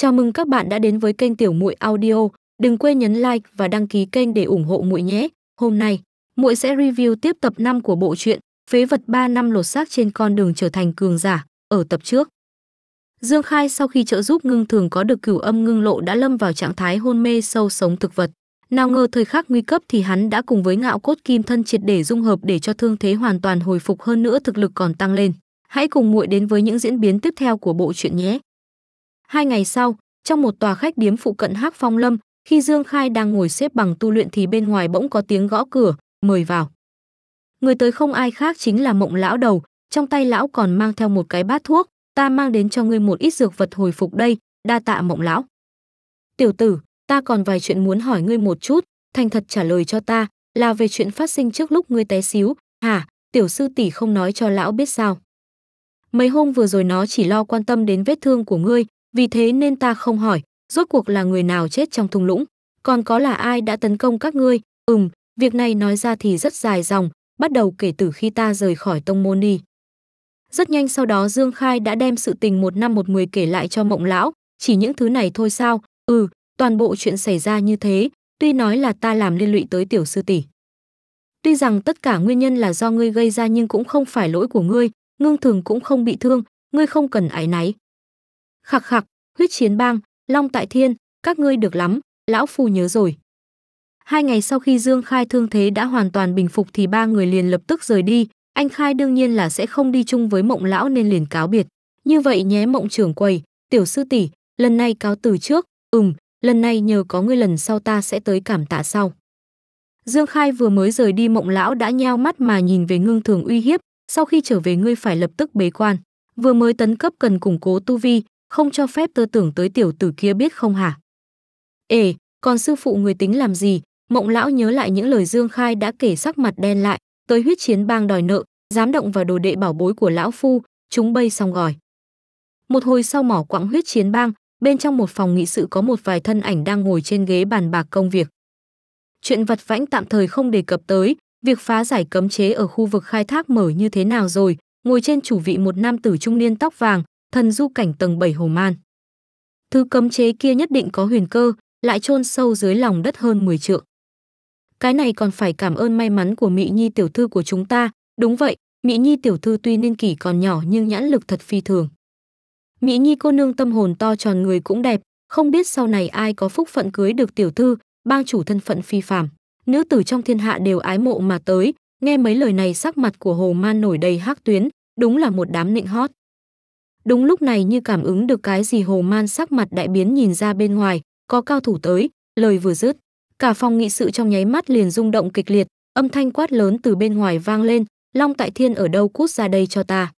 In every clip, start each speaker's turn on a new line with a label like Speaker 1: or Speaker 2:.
Speaker 1: Chào mừng các bạn đã đến với kênh Tiểu Muội Audio. Đừng quên nhấn like và đăng ký kênh để ủng hộ muội nhé. Hôm nay, muội sẽ review tiếp tập 5 của bộ truyện Phế vật 3 năm lột xác trên con đường trở thành cường giả ở tập trước. Dương Khai sau khi trợ giúp Ngưng Thường có được cửu âm ngưng lộ đã lâm vào trạng thái hôn mê sâu sống thực vật. Nào ngờ thời khắc nguy cấp thì hắn đã cùng với ngạo cốt kim thân triệt để dung hợp để cho thương thế hoàn toàn hồi phục hơn nữa thực lực còn tăng lên. Hãy cùng muội đến với những diễn biến tiếp theo của bộ truyện nhé. Hai ngày sau, trong một tòa khách điếm phụ cận Hắc Phong Lâm, khi Dương Khai đang ngồi xếp bằng tu luyện thì bên ngoài bỗng có tiếng gõ cửa, mời vào. Người tới không ai khác chính là Mộng lão đầu, trong tay lão còn mang theo một cái bát thuốc, ta mang đến cho ngươi một ít dược vật hồi phục đây, đa tạ Mộng lão. Tiểu tử, ta còn vài chuyện muốn hỏi ngươi một chút, thành thật trả lời cho ta, là về chuyện phát sinh trước lúc ngươi té xíu, hả, tiểu sư tỷ không nói cho lão biết sao. Mấy hôm vừa rồi nó chỉ lo quan tâm đến vết thương của ngươi, vì thế nên ta không hỏi, rốt cuộc là người nào chết trong thung lũng, còn có là ai đã tấn công các ngươi, ừm, việc này nói ra thì rất dài dòng, bắt đầu kể từ khi ta rời khỏi tông môn đi. Rất nhanh sau đó Dương Khai đã đem sự tình một năm một mười kể lại cho mộng lão, chỉ những thứ này thôi sao, ừ, toàn bộ chuyện xảy ra như thế, tuy nói là ta làm liên lụy tới tiểu sư tỷ. Tuy rằng tất cả nguyên nhân là do ngươi gây ra nhưng cũng không phải lỗi của ngươi, ngưng thường cũng không bị thương, ngươi không cần ái náy. Khặc khặc, huyết chiến bang, long tại thiên, các ngươi được lắm, lão phu nhớ rồi. Hai ngày sau khi Dương Khai thương thế đã hoàn toàn bình phục thì ba người liền lập tức rời đi, anh Khai đương nhiên là sẽ không đi chung với Mộng lão nên liền cáo biệt. Như vậy nhé Mộng trưởng quầy, tiểu sư tỷ, lần này cáo từ trước, ừm, lần này nhờ có ngươi lần sau ta sẽ tới cảm tạ sau. Dương Khai vừa mới rời đi Mộng lão đã nheo mắt mà nhìn về Ngưng Thường uy hiếp, sau khi trở về ngươi phải lập tức bế quan. Vừa mới tấn cấp cần củng cố tu vi, không cho phép tơ tưởng tới tiểu tử kia biết không hả? Ê, còn sư phụ người tính làm gì? Mộng lão nhớ lại những lời Dương Khai đã kể sắc mặt đen lại, tới huyết chiến bang đòi nợ, dám động vào đồ đệ bảo bối của lão phu, chúng bay xong gòi. Một hồi sau mỏ quặng huyết chiến bang, bên trong một phòng nghị sự có một vài thân ảnh đang ngồi trên ghế bàn bạc công việc. Chuyện vật vãnh tạm thời không đề cập tới, việc phá giải cấm chế ở khu vực khai thác mở như thế nào rồi, ngồi trên chủ vị một nam tử trung niên tóc vàng, thần du cảnh tầng 7 Hồ Man. Thứ cấm chế kia nhất định có huyền cơ, lại chôn sâu dưới lòng đất hơn 10 trượng. Cái này còn phải cảm ơn may mắn của Mỹ Nhi tiểu thư của chúng ta, đúng vậy, Mỹ Nhi tiểu thư tuy niên kỷ còn nhỏ nhưng nhãn lực thật phi thường. Mỹ Nhi cô nương tâm hồn to tròn người cũng đẹp, không biết sau này ai có phúc phận cưới được tiểu thư, bang chủ thân phận phi phàm, nữ tử trong thiên hạ đều ái mộ mà tới, nghe mấy lời này sắc mặt của Hồ Man nổi đầy hắc tuyến, đúng là một đám nịnh hót. Đúng lúc này như cảm ứng được cái gì Hồ Man sắc mặt đại biến nhìn ra bên ngoài, có cao thủ tới, lời vừa dứt, cả phòng nghị sự trong nháy mắt liền rung động kịch liệt, âm thanh quát lớn từ bên ngoài vang lên, Long Tại Thiên ở đâu cút ra đây cho ta.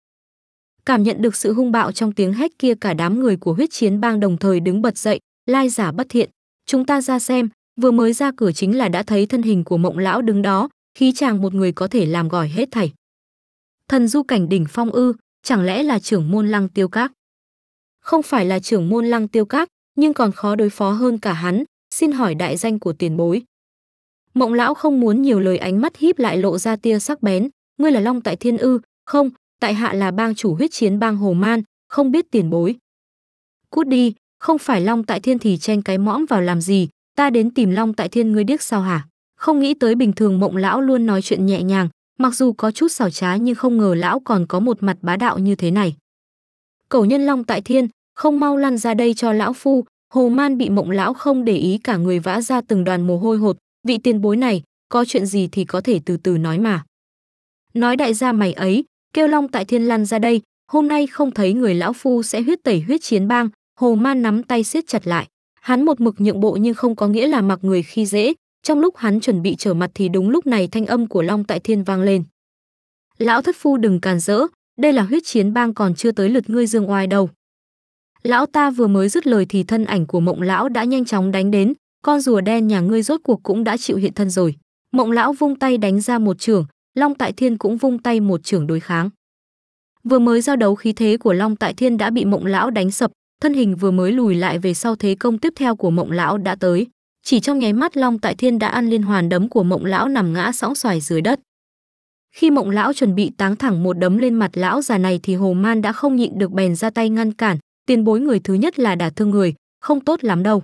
Speaker 1: Cảm nhận được sự hung bạo trong tiếng hét kia cả đám người của huyết chiến bang đồng thời đứng bật dậy, lai giả bất thiện, chúng ta ra xem, vừa mới ra cửa chính là đã thấy thân hình của mộng lão đứng đó, khí chàng một người có thể làm gỏi hết thảy. Thần du cảnh đỉnh phong ư, chẳng lẽ là trưởng môn lăng tiêu các? Không phải là trưởng môn lăng tiêu các, nhưng còn khó đối phó hơn cả hắn, xin hỏi đại danh của tiền bối. Mộng lão không muốn nhiều lời ánh mắt híp lại lộ ra tia sắc bén, ngươi là Long tại Thiên Ư, không, tại hạ là bang chủ huyết chiến bang Hồ Man, không biết tiền bối. Cút đi, không phải Long tại Thiên thì chen cái mõm vào làm gì, ta đến tìm Long tại Thiên ngươi điếc sao hả? Không nghĩ tới bình thường mộng lão luôn nói chuyện nhẹ nhàng, Mặc dù có chút xảo trá nhưng không ngờ lão còn có một mặt bá đạo như thế này. Cẩu nhân long tại thiên, không mau lăn ra đây cho lão phu, hồ man bị mộng lão không để ý cả người vã ra từng đoàn mồ hôi hột, vị tiền bối này, có chuyện gì thì có thể từ từ nói mà. Nói đại gia mày ấy, kêu long tại thiên lăn ra đây, hôm nay không thấy người lão phu sẽ huyết tẩy huyết chiến bang, hồ man nắm tay siết chặt lại. Hắn một mực nhượng bộ nhưng không có nghĩa là mặc người khi dễ, trong lúc hắn chuẩn bị trở mặt thì đúng lúc này thanh âm của Long Tại Thiên vang lên. Lão thất phu đừng càn rỡ, đây là huyết chiến bang còn chưa tới lượt ngươi dương oai đâu. Lão ta vừa mới dứt lời thì thân ảnh của mộng lão đã nhanh chóng đánh đến, con rùa đen nhà ngươi rốt cuộc cũng đã chịu hiện thân rồi. Mộng lão vung tay đánh ra một trường, Long Tại Thiên cũng vung tay một trường đối kháng. Vừa mới giao đấu khí thế của Long Tại Thiên đã bị mộng lão đánh sập, thân hình vừa mới lùi lại về sau thế công tiếp theo của mộng lão đã tới. Chỉ trong nháy mắt Long Tại Thiên đã ăn liên hoàn đấm của mộng lão nằm ngã sõng xoài dưới đất. Khi mộng lão chuẩn bị táng thẳng một đấm lên mặt lão già này thì Hồ Man đã không nhịn được bèn ra tay ngăn cản, tiền bối người thứ nhất là đả thương người, không tốt lắm đâu.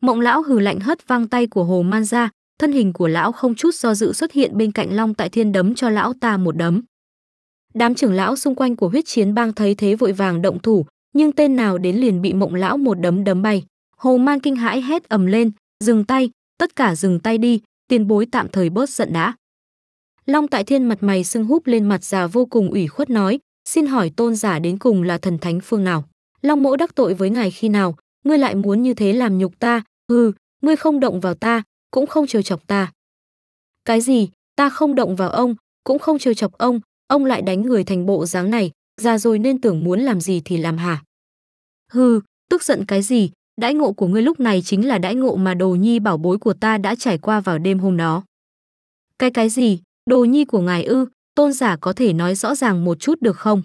Speaker 1: Mộng lão hừ lạnh hất văng tay của Hồ Man ra, thân hình của lão không chút do dự xuất hiện bên cạnh Long Tại Thiên đấm cho lão ta một đấm. Đám trưởng lão xung quanh của huyết chiến bang thấy thế vội vàng động thủ, nhưng tên nào đến liền bị mộng lão một đấm đấm bay. Hồ Man kinh hãi hét ầm lên, dừng tay tất cả dừng tay đi tiền bối tạm thời bớt giận đã long tại thiên mặt mày sưng húp lên mặt già vô cùng ủy khuất nói xin hỏi tôn giả đến cùng là thần thánh phương nào long mỗ đắc tội với ngài khi nào ngươi lại muốn như thế làm nhục ta hừ ngươi không động vào ta cũng không trêu chọc ta cái gì ta không động vào ông cũng không trêu chọc ông ông lại đánh người thành bộ dáng này già rồi nên tưởng muốn làm gì thì làm hả hừ tức giận cái gì Đãi ngộ của ngươi lúc này chính là đãi ngộ mà đồ nhi bảo bối của ta đã trải qua vào đêm hôm đó. Cái cái gì, đồ nhi của ngài ư, tôn giả có thể nói rõ ràng một chút được không?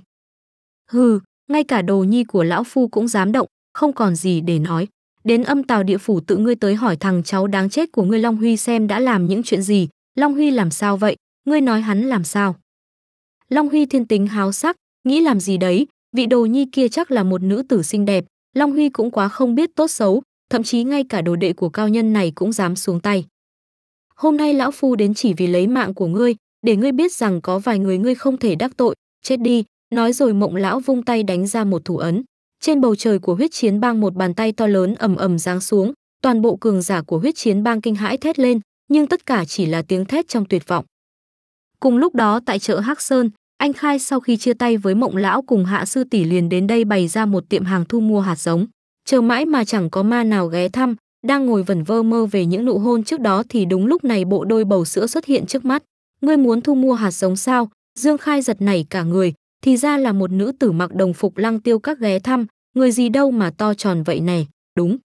Speaker 1: Hừ, ngay cả đồ nhi của lão phu cũng dám động, không còn gì để nói. Đến âm tào địa phủ tự ngươi tới hỏi thằng cháu đáng chết của ngươi Long Huy xem đã làm những chuyện gì, Long Huy làm sao vậy, ngươi nói hắn làm sao? Long Huy thiên tính háo sắc, nghĩ làm gì đấy, vị đồ nhi kia chắc là một nữ tử xinh đẹp, Long Huy cũng quá không biết tốt xấu, thậm chí ngay cả đồ đệ của cao nhân này cũng dám xuống tay. Hôm nay lão phu đến chỉ vì lấy mạng của ngươi, để ngươi biết rằng có vài người ngươi không thể đắc tội, chết đi, nói rồi mộng lão vung tay đánh ra một thủ ấn. Trên bầu trời của huyết chiến bang một bàn tay to lớn ầm ầm giáng xuống, toàn bộ cường giả của huyết chiến bang kinh hãi thét lên, nhưng tất cả chỉ là tiếng thét trong tuyệt vọng. Cùng lúc đó tại chợ Hắc Sơn, anh khai sau khi chia tay với Mộng Lão cùng Hạ Sư Tỷ liền đến đây bày ra một tiệm hàng thu mua hạt giống. Chờ mãi mà chẳng có ma nào ghé thăm, đang ngồi vẩn vơ mơ về những nụ hôn trước đó thì đúng lúc này bộ đôi bầu sữa xuất hiện trước mắt. Ngươi muốn thu mua hạt giống sao? Dương Khai giật nảy cả người, thì ra là một nữ tử mặc đồng phục lăng tiêu các ghé thăm, người gì đâu mà to tròn vậy này, đúng.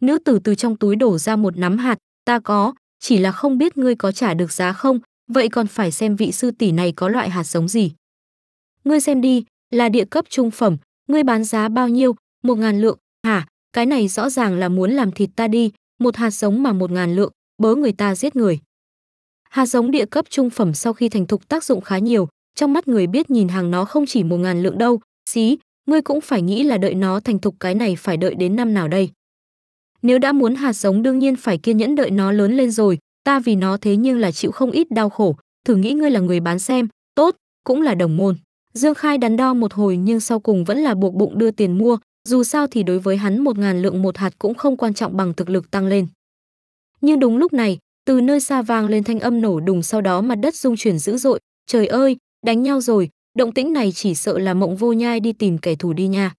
Speaker 1: Nữ tử từ trong túi đổ ra một nắm hạt, ta có, chỉ là không biết ngươi có trả được giá không, vậy còn phải xem vị sư tỷ này có loại hạt giống gì. Ngươi xem đi, là địa cấp trung phẩm, ngươi bán giá bao nhiêu, một ngàn lượng, hả, cái này rõ ràng là muốn làm thịt ta đi, một hạt giống mà một ngàn lượng, bớ người ta giết người. Hạt giống địa cấp trung phẩm sau khi thành thục tác dụng khá nhiều, trong mắt người biết nhìn hàng nó không chỉ một ngàn lượng đâu, xí, ngươi cũng phải nghĩ là đợi nó thành thục cái này phải đợi đến năm nào đây. Nếu đã muốn hạt giống đương nhiên phải kiên nhẫn đợi nó lớn lên rồi, ta vì nó thế nhưng là chịu không ít đau khổ, thử nghĩ ngươi là người bán xem, tốt, cũng là đồng môn. Dương Khai đắn đo một hồi nhưng sau cùng vẫn là buộc bụng đưa tiền mua, dù sao thì đối với hắn một ngàn lượng một hạt cũng không quan trọng bằng thực lực tăng lên. Nhưng đúng lúc này, từ nơi xa vang lên thanh âm nổ đùng sau đó mặt đất rung chuyển dữ dội, trời ơi, đánh nhau rồi, động tĩnh này chỉ sợ là mộng vô nhai đi tìm kẻ thù đi nha.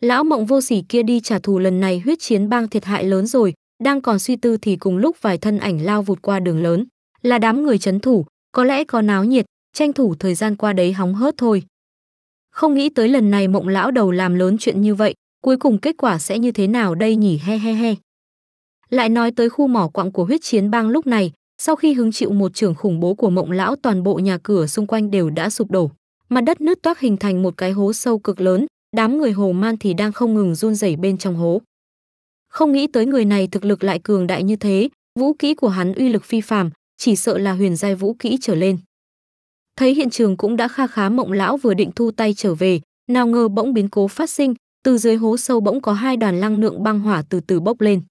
Speaker 1: Lão mộng vô sỉ kia đi trả thù lần này huyết chiến bang thiệt hại lớn rồi, đang còn suy tư thì cùng lúc vài thân ảnh lao vụt qua đường lớn, là đám người chấn thủ, có lẽ có náo nhiệt, tranh thủ thời gian qua đấy hóng hớt thôi. Không nghĩ tới lần này mộng lão đầu làm lớn chuyện như vậy, cuối cùng kết quả sẽ như thế nào đây nhỉ he he he. Lại nói tới khu mỏ quặng của huyết chiến bang lúc này, sau khi hứng chịu một trường khủng bố của mộng lão toàn bộ nhà cửa xung quanh đều đã sụp đổ. Mặt đất nứt toác hình thành một cái hố sâu cực lớn, đám người hồ man thì đang không ngừng run rẩy bên trong hố không nghĩ tới người này thực lực lại cường đại như thế, vũ kỹ của hắn uy lực phi phàm, chỉ sợ là huyền giai vũ kỹ trở lên. Thấy hiện trường cũng đã kha khá mộng lão vừa định thu tay trở về, nào ngờ bỗng biến cố phát sinh, từ dưới hố sâu bỗng có hai đoàn lăng lượng băng hỏa từ từ bốc lên.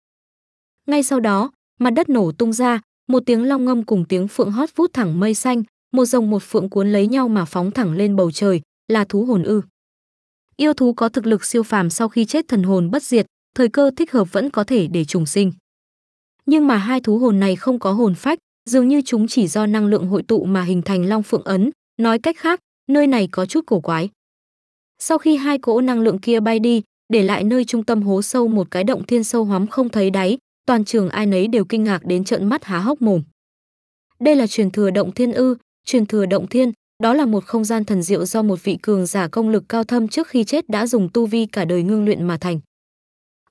Speaker 1: Ngay sau đó, mặt đất nổ tung ra, một tiếng long ngâm cùng tiếng phượng hót vút thẳng mây xanh, một rồng một phượng cuốn lấy nhau mà phóng thẳng lên bầu trời, là thú hồn ư. Yêu thú có thực lực siêu phàm sau khi chết thần hồn bất diệt, thời cơ thích hợp vẫn có thể để trùng sinh. Nhưng mà hai thú hồn này không có hồn phách, dường như chúng chỉ do năng lượng hội tụ mà hình thành long phượng ấn, nói cách khác, nơi này có chút cổ quái. Sau khi hai cỗ năng lượng kia bay đi, để lại nơi trung tâm hố sâu một cái động thiên sâu hóm không thấy đáy, toàn trường ai nấy đều kinh ngạc đến trợn mắt há hốc mồm. Đây là truyền thừa động thiên ư, truyền thừa động thiên, đó là một không gian thần diệu do một vị cường giả công lực cao thâm trước khi chết đã dùng tu vi cả đời ngưng luyện mà thành.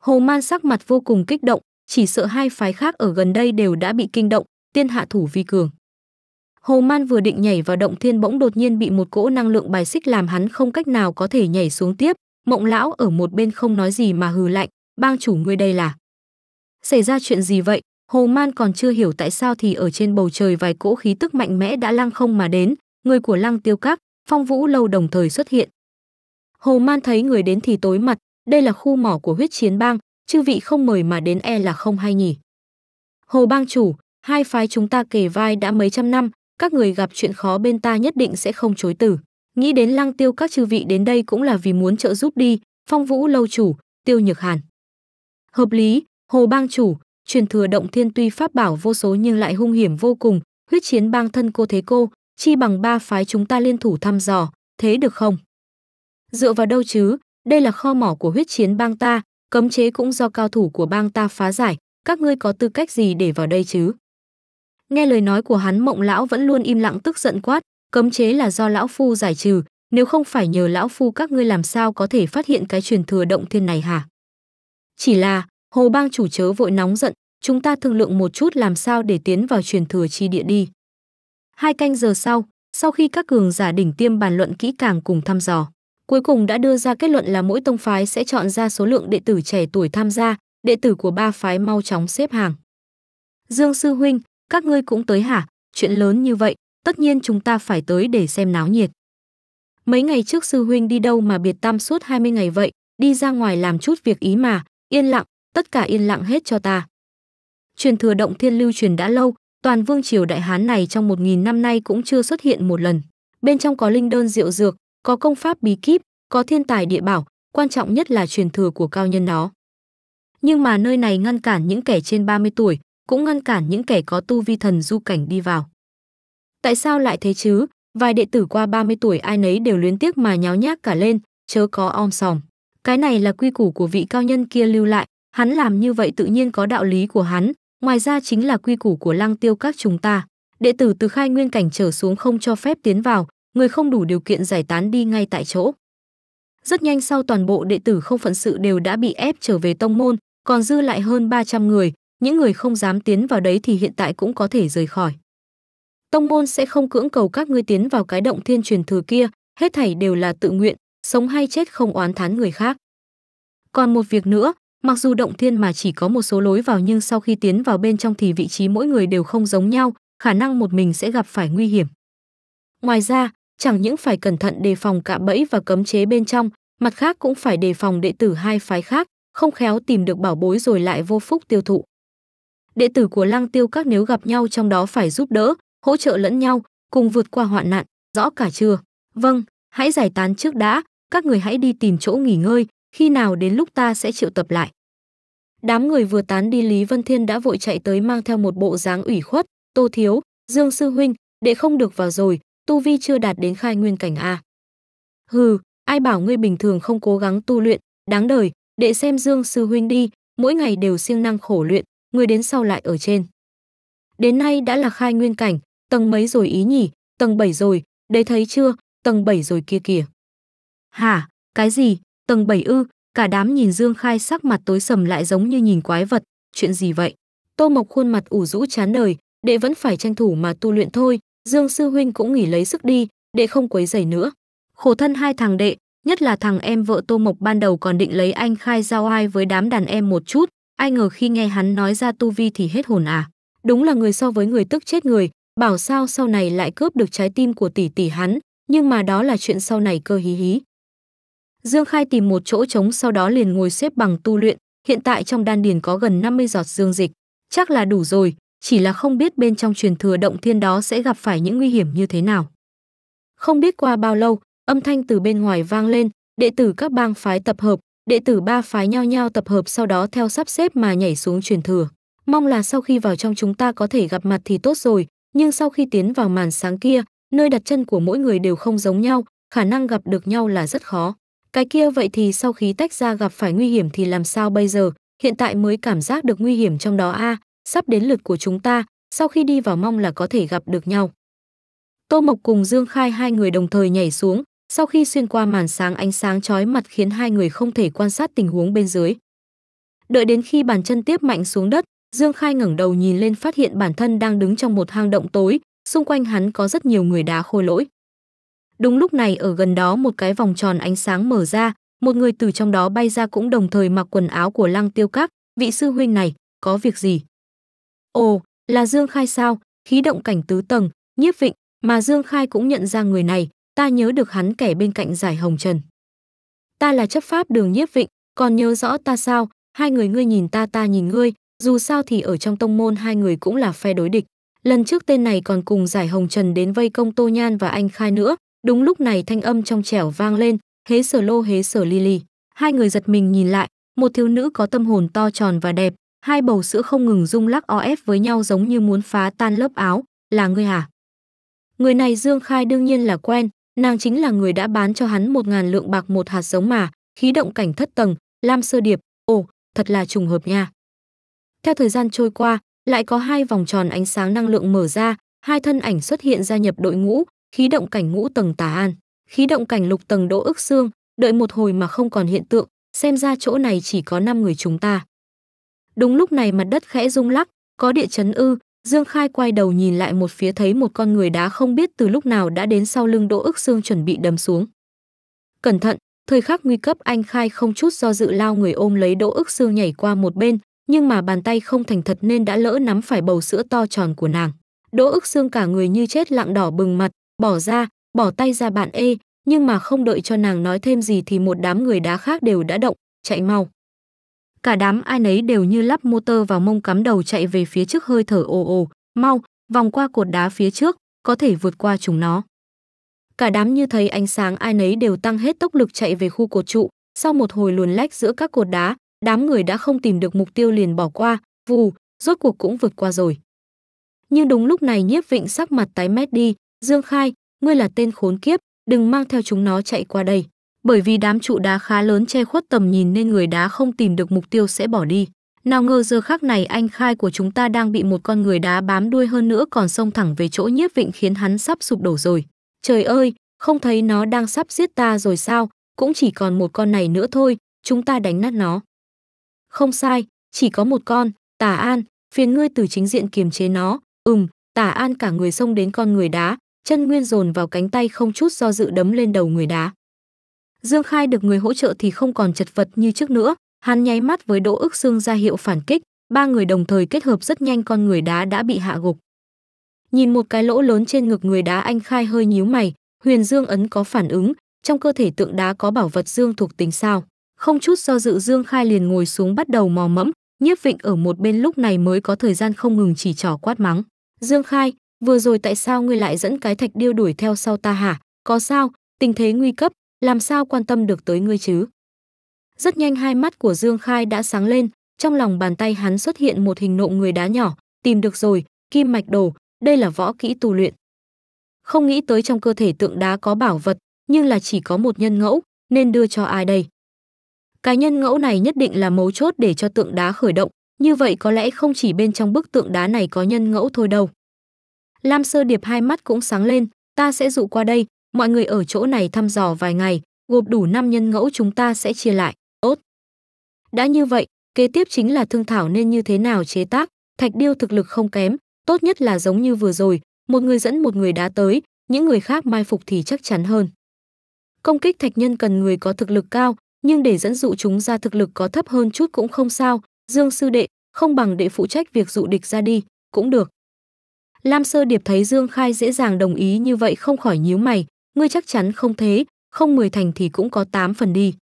Speaker 1: Hồ Man sắc mặt vô cùng kích động, chỉ sợ hai phái khác ở gần đây đều đã bị kinh động, tiên hạ thủ vi cường. Hồ Man vừa định nhảy vào động thiên bỗng đột nhiên bị một cỗ năng lượng bài xích làm hắn không cách nào có thể nhảy xuống tiếp, Mộng lão ở một bên không nói gì mà hừ lạnh, "Bang chủ ngươi đây là?" Xảy ra chuyện gì vậy? Hồ Man còn chưa hiểu tại sao thì ở trên bầu trời vài cỗ khí tức mạnh mẽ đã lăng không mà đến, người của Lăng Tiêu Các, Phong Vũ lâu đồng thời xuất hiện. Hồ Man thấy người đến thì tối mặt, đây là khu mỏ của huyết chiến bang, chư vị không mời mà đến e là không hay nhỉ. Hồ bang chủ, hai phái chúng ta kề vai đã mấy trăm năm, các người gặp chuyện khó bên ta nhất định sẽ không chối từ. Nghĩ đến lăng tiêu các chư vị đến đây cũng là vì muốn trợ giúp đi, phong vũ lâu chủ, tiêu nhược hàn. Hợp lý, hồ bang chủ, truyền thừa động thiên tuy pháp bảo vô số nhưng lại hung hiểm vô cùng, huyết chiến bang thân cô thế cô, chi bằng ba phái chúng ta liên thủ thăm dò, thế được không? Dựa vào đâu chứ, đây là kho mỏ của huyết chiến bang ta, cấm chế cũng do cao thủ của bang ta phá giải, các ngươi có tư cách gì để vào đây chứ? Nghe lời nói của hắn mộng lão vẫn luôn im lặng tức giận quát, cấm chế là do lão phu giải trừ, nếu không phải nhờ lão phu các ngươi làm sao có thể phát hiện cái truyền thừa động thiên này hả? Chỉ là, hồ bang chủ chớ vội nóng giận, chúng ta thương lượng một chút làm sao để tiến vào truyền thừa chi địa đi. Hai canh giờ sau, sau khi các cường giả đỉnh tiêm bàn luận kỹ càng cùng thăm dò, cuối cùng đã đưa ra kết luận là mỗi tông phái sẽ chọn ra số lượng đệ tử trẻ tuổi tham gia, đệ tử của ba phái mau chóng xếp hàng. Dương sư huynh, các ngươi cũng tới hả? Chuyện lớn như vậy, tất nhiên chúng ta phải tới để xem náo nhiệt. Mấy ngày trước sư huynh đi đâu mà biệt tam suốt 20 ngày vậy, đi ra ngoài làm chút việc ý mà, yên lặng, tất cả yên lặng hết cho ta. Truyền thừa động thiên lưu truyền đã lâu, toàn vương triều đại hán này trong 1.000 năm nay cũng chưa xuất hiện một lần. Bên trong có linh đơn rượu dược, có công pháp bí kíp, có thiên tài địa bảo, quan trọng nhất là truyền thừa của cao nhân nó. Nhưng mà nơi này ngăn cản những kẻ trên 30 tuổi, cũng ngăn cản những kẻ có tu vi thần du cảnh đi vào. Tại sao lại thế chứ? Vài đệ tử qua 30 tuổi ai nấy đều luyến tiếc mà nháo nhác cả lên, chớ có om sòm. Cái này là quy củ của vị cao nhân kia lưu lại, hắn làm như vậy tự nhiên có đạo lý của hắn, ngoài ra chính là quy củ của lăng tiêu các chúng ta. Đệ tử từ khai nguyên cảnh trở xuống không cho phép tiến vào, người không đủ điều kiện giải tán đi ngay tại chỗ. Rất nhanh sau toàn bộ đệ tử không phận sự đều đã bị ép trở về tông môn, còn dư lại hơn 300 người, những người không dám tiến vào đấy thì hiện tại cũng có thể rời khỏi. Tông môn sẽ không cưỡng cầu các ngươi tiến vào cái động thiên truyền thừa kia, hết thảy đều là tự nguyện, sống hay chết không oán thán người khác. Còn một việc nữa, mặc dù động thiên mà chỉ có một số lối vào nhưng sau khi tiến vào bên trong thì vị trí mỗi người đều không giống nhau, khả năng một mình sẽ gặp phải nguy hiểm. Ngoài ra, chẳng những phải cẩn thận đề phòng cạm bẫy và cấm chế bên trong, mặt khác cũng phải đề phòng đệ tử hai phái khác, không khéo tìm được bảo bối rồi lại vô phúc tiêu thụ. Đệ tử của Lăng Tiêu các nếu gặp nhau trong đó phải giúp đỡ, hỗ trợ lẫn nhau, cùng vượt qua hoạn nạn, rõ cả chưa? Vâng, hãy giải tán trước đã, các người hãy đi tìm chỗ nghỉ ngơi, khi nào đến lúc ta sẽ triệu tập lại. Đám người vừa tán đi Lý Vân Thiên đã vội chạy tới mang theo một bộ dáng ủy khuất, Tô Thiếu, Dương Sư Huynh, để không được vào rồi, tu vi chưa đạt đến khai nguyên cảnh a. Hừ, ai bảo ngươi bình thường không cố gắng tu luyện, đáng đời, để xem Dương sư huynh đi, mỗi ngày đều siêng năng khổ luyện, ngươi đến sau lại ở trên. Đến nay đã là khai nguyên cảnh, tầng mấy rồi ý nhỉ, tầng 7 rồi, đấy thấy chưa, tầng 7 rồi kia kìa. Hả, cái gì, tầng 7 ư, cả đám nhìn Dương Khai sắc mặt tối sầm lại giống như nhìn quái vật, chuyện gì vậy? Tô Mộc khuôn mặt ủ rũ chán đời, đệ vẫn phải tranh thủ mà tu luyện thôi, Dương sư huynh cũng nghỉ lấy sức đi, để không quấy rầy nữa. Khổ thân hai thằng đệ, nhất là thằng em vợ Tô Mộc ban đầu còn định lấy anh khai giao ai với đám đàn em một chút, ai ngờ khi nghe hắn nói ra tu vi thì hết hồn à. Đúng là người so với người tức chết người, bảo sao sau này lại cướp được trái tim của tỷ tỷ hắn, nhưng mà đó là chuyện sau này cơ hí hí. Dương Khai tìm một chỗ trống sau đó liền ngồi xếp bằng tu luyện, hiện tại trong đan điền có gần 50 giọt dương dịch, chắc là đủ rồi, chỉ là không biết bên trong truyền thừa động thiên đó sẽ gặp phải những nguy hiểm như thế nào. Không biết qua bao lâu, âm thanh từ bên ngoài vang lên, đệ tử các bang phái tập hợp, đệ tử ba phái nhau nhau tập hợp sau đó theo sắp xếp mà nhảy xuống truyền thừa. Mong là sau khi vào trong chúng ta có thể gặp mặt thì tốt rồi, nhưng sau khi tiến vào màn sáng kia, nơi đặt chân của mỗi người đều không giống nhau, khả năng gặp được nhau là rất khó. Cái kia vậy thì sau khi tách ra gặp phải nguy hiểm thì làm sao bây giờ, hiện tại mới cảm giác được nguy hiểm trong đó a, sắp đến lượt của chúng ta, sau khi đi vào mong là có thể gặp được nhau. Tô Mộc cùng Dương Khai hai người đồng thời nhảy xuống, sau khi xuyên qua màn sáng ánh sáng chói mặt khiến hai người không thể quan sát tình huống bên dưới. Đợi đến khi bàn chân tiếp mạnh xuống đất, Dương Khai ngẩng đầu nhìn lên phát hiện bản thân đang đứng trong một hang động tối, xung quanh hắn có rất nhiều người đá khôi lỗi. Đúng lúc này ở gần đó một cái vòng tròn ánh sáng mở ra, một người từ trong đó bay ra cũng đồng thời mặc quần áo của Lăng Tiêu Các, vị sư huynh này, có việc gì? Ồ, là Dương Khai sao? Khí động cảnh tứ tầng, nhiếp vịnh, mà Dương Khai cũng nhận ra người này, ta nhớ được hắn kẻ bên cạnh giải hồng trần. Ta là chấp pháp đường nhiếp vịnh, còn nhớ rõ ta sao? Hai người ngươi nhìn ta ta nhìn ngươi, dù sao thì ở trong tông môn hai người cũng là phe đối địch. Lần trước tên này còn cùng giải hồng trần đến vây công Tô Nhan và anh Khai nữa, đúng lúc này thanh âm trong trẻo vang lên, hế sở lô hế sở ly ly. Hai người giật mình nhìn lại, một thiếu nữ có tâm hồn to tròn và đẹp, Hai bầu sữa không ngừng rung lắc o ép với nhau giống như muốn phá tan lớp áo, là ngươi hả? Người này Dương Khai đương nhiên là quen, nàng chính là người đã bán cho hắn một ngàn lượng bạc một hạt giống mà, khí động cảnh thất tầng, lam sơ điệp, ồ, thật là trùng hợp nha. Theo thời gian trôi qua, lại có hai vòng tròn ánh sáng năng lượng mở ra, hai thân ảnh xuất hiện gia nhập đội ngũ, khí động cảnh ngũ tầng tà an, khí động cảnh lục tầng đỗ ức xương, đợi một hồi mà không còn hiện tượng, xem ra chỗ này chỉ có năm người chúng ta. Đúng lúc này mặt đất khẽ rung lắc, có địa chấn ư, Dương Khai quay đầu nhìn lại một phía thấy một con người đá không biết từ lúc nào đã đến sau lưng Đỗ ức xương chuẩn bị đấm xuống. Cẩn thận, thời khắc nguy cấp anh Khai không chút do dự lao người ôm lấy Đỗ ức xương nhảy qua một bên, nhưng mà bàn tay không thành thật nên đã lỡ nắm phải bầu sữa to tròn của nàng. Đỗ ức xương cả người như chết lặng đỏ bừng mặt, bỏ ra, bỏ tay ra bạn ê, nhưng mà không đợi cho nàng nói thêm gì thì một đám người đá khác đều đã động, chạy mau cả đám ai nấy đều như lắp motor vào mông cắm đầu chạy về phía trước hơi thở ồ ồ, mau, vòng qua cột đá phía trước, có thể vượt qua chúng nó. Cả đám như thấy ánh sáng ai nấy đều tăng hết tốc lực chạy về khu cột trụ, sau một hồi luồn lách giữa các cột đá, đám người đã không tìm được mục tiêu liền bỏ qua, vù, rốt cuộc cũng vượt qua rồi. Nhưng đúng lúc này nhiếp vịnh sắc mặt tái mét đi, Dương Khai, ngươi là tên khốn kiếp, đừng mang theo chúng nó chạy qua đây bởi vì đám trụ đá khá lớn che khuất tầm nhìn nên người đá không tìm được mục tiêu sẽ bỏ đi nào ngờ giờ khắc này anh khai của chúng ta đang bị một con người đá bám đuôi hơn nữa còn xông thẳng về chỗ nhiếp vịnh khiến hắn sắp sụp đổ rồi trời ơi không thấy nó đang sắp giết ta rồi sao cũng chỉ còn một con này nữa thôi chúng ta đánh nát nó không sai chỉ có một con tà an phiền ngươi từ chính diện kiềm chế nó ừm tà an cả người xông đến con người đá chân nguyên dồn vào cánh tay không chút do dự đấm lên đầu người đá Dương Khai được người hỗ trợ thì không còn chật vật như trước nữa, hắn nháy mắt với Đỗ Ước xương ra hiệu phản kích, ba người đồng thời kết hợp rất nhanh con người đá đã bị hạ gục. Nhìn một cái lỗ lớn trên ngực người đá anh Khai hơi nhíu mày, Huyền Dương ấn có phản ứng, trong cơ thể tượng đá có bảo vật dương thuộc tính sao? Không chút do dự Dương Khai liền ngồi xuống bắt đầu mò mẫm, Nhiếp Vịnh ở một bên lúc này mới có thời gian không ngừng chỉ trỏ quát mắng. "Dương Khai, vừa rồi tại sao ngươi lại dẫn cái thạch điêu đuổi theo sau ta hả? Có sao? Tình thế nguy cấp, làm sao quan tâm được tới ngươi chứ? Rất nhanh hai mắt của Dương Khai đã sáng lên, trong lòng bàn tay hắn xuất hiện một hình nộm người đá nhỏ, tìm được rồi, kim mạch đồ, đây là võ kỹ tu luyện. Không nghĩ tới trong cơ thể tượng đá có bảo vật, nhưng là chỉ có một nhân ngẫu, nên đưa cho ai đây? Cái nhân ngẫu này nhất định là mấu chốt để cho tượng đá khởi động, như vậy có lẽ không chỉ bên trong bức tượng đá này có nhân ngẫu thôi đâu. Lam Sơ Điệp hai mắt cũng sáng lên, ta sẽ dụ qua đây, mọi người ở chỗ này thăm dò vài ngày, gộp đủ 5 nhân ngẫu chúng ta sẽ chia lại, tốt. Đã như vậy, kế tiếp chính là thương thảo nên như thế nào chế tác, thạch điêu thực lực không kém, tốt nhất là giống như vừa rồi, một người dẫn một người đá tới, những người khác mai phục thì chắc chắn hơn. Công kích thạch nhân cần người có thực lực cao, nhưng để dẫn dụ chúng ra thực lực có thấp hơn chút cũng không sao, Dương sư đệ, không bằng đệ phụ trách việc dụ địch ra đi, cũng được. Lam Sơ Điệp thấy Dương Khai dễ dàng đồng ý như vậy không khỏi nhíu mày, ngươi chắc chắn không thế, không 10 thành thì cũng có 8 phần đi.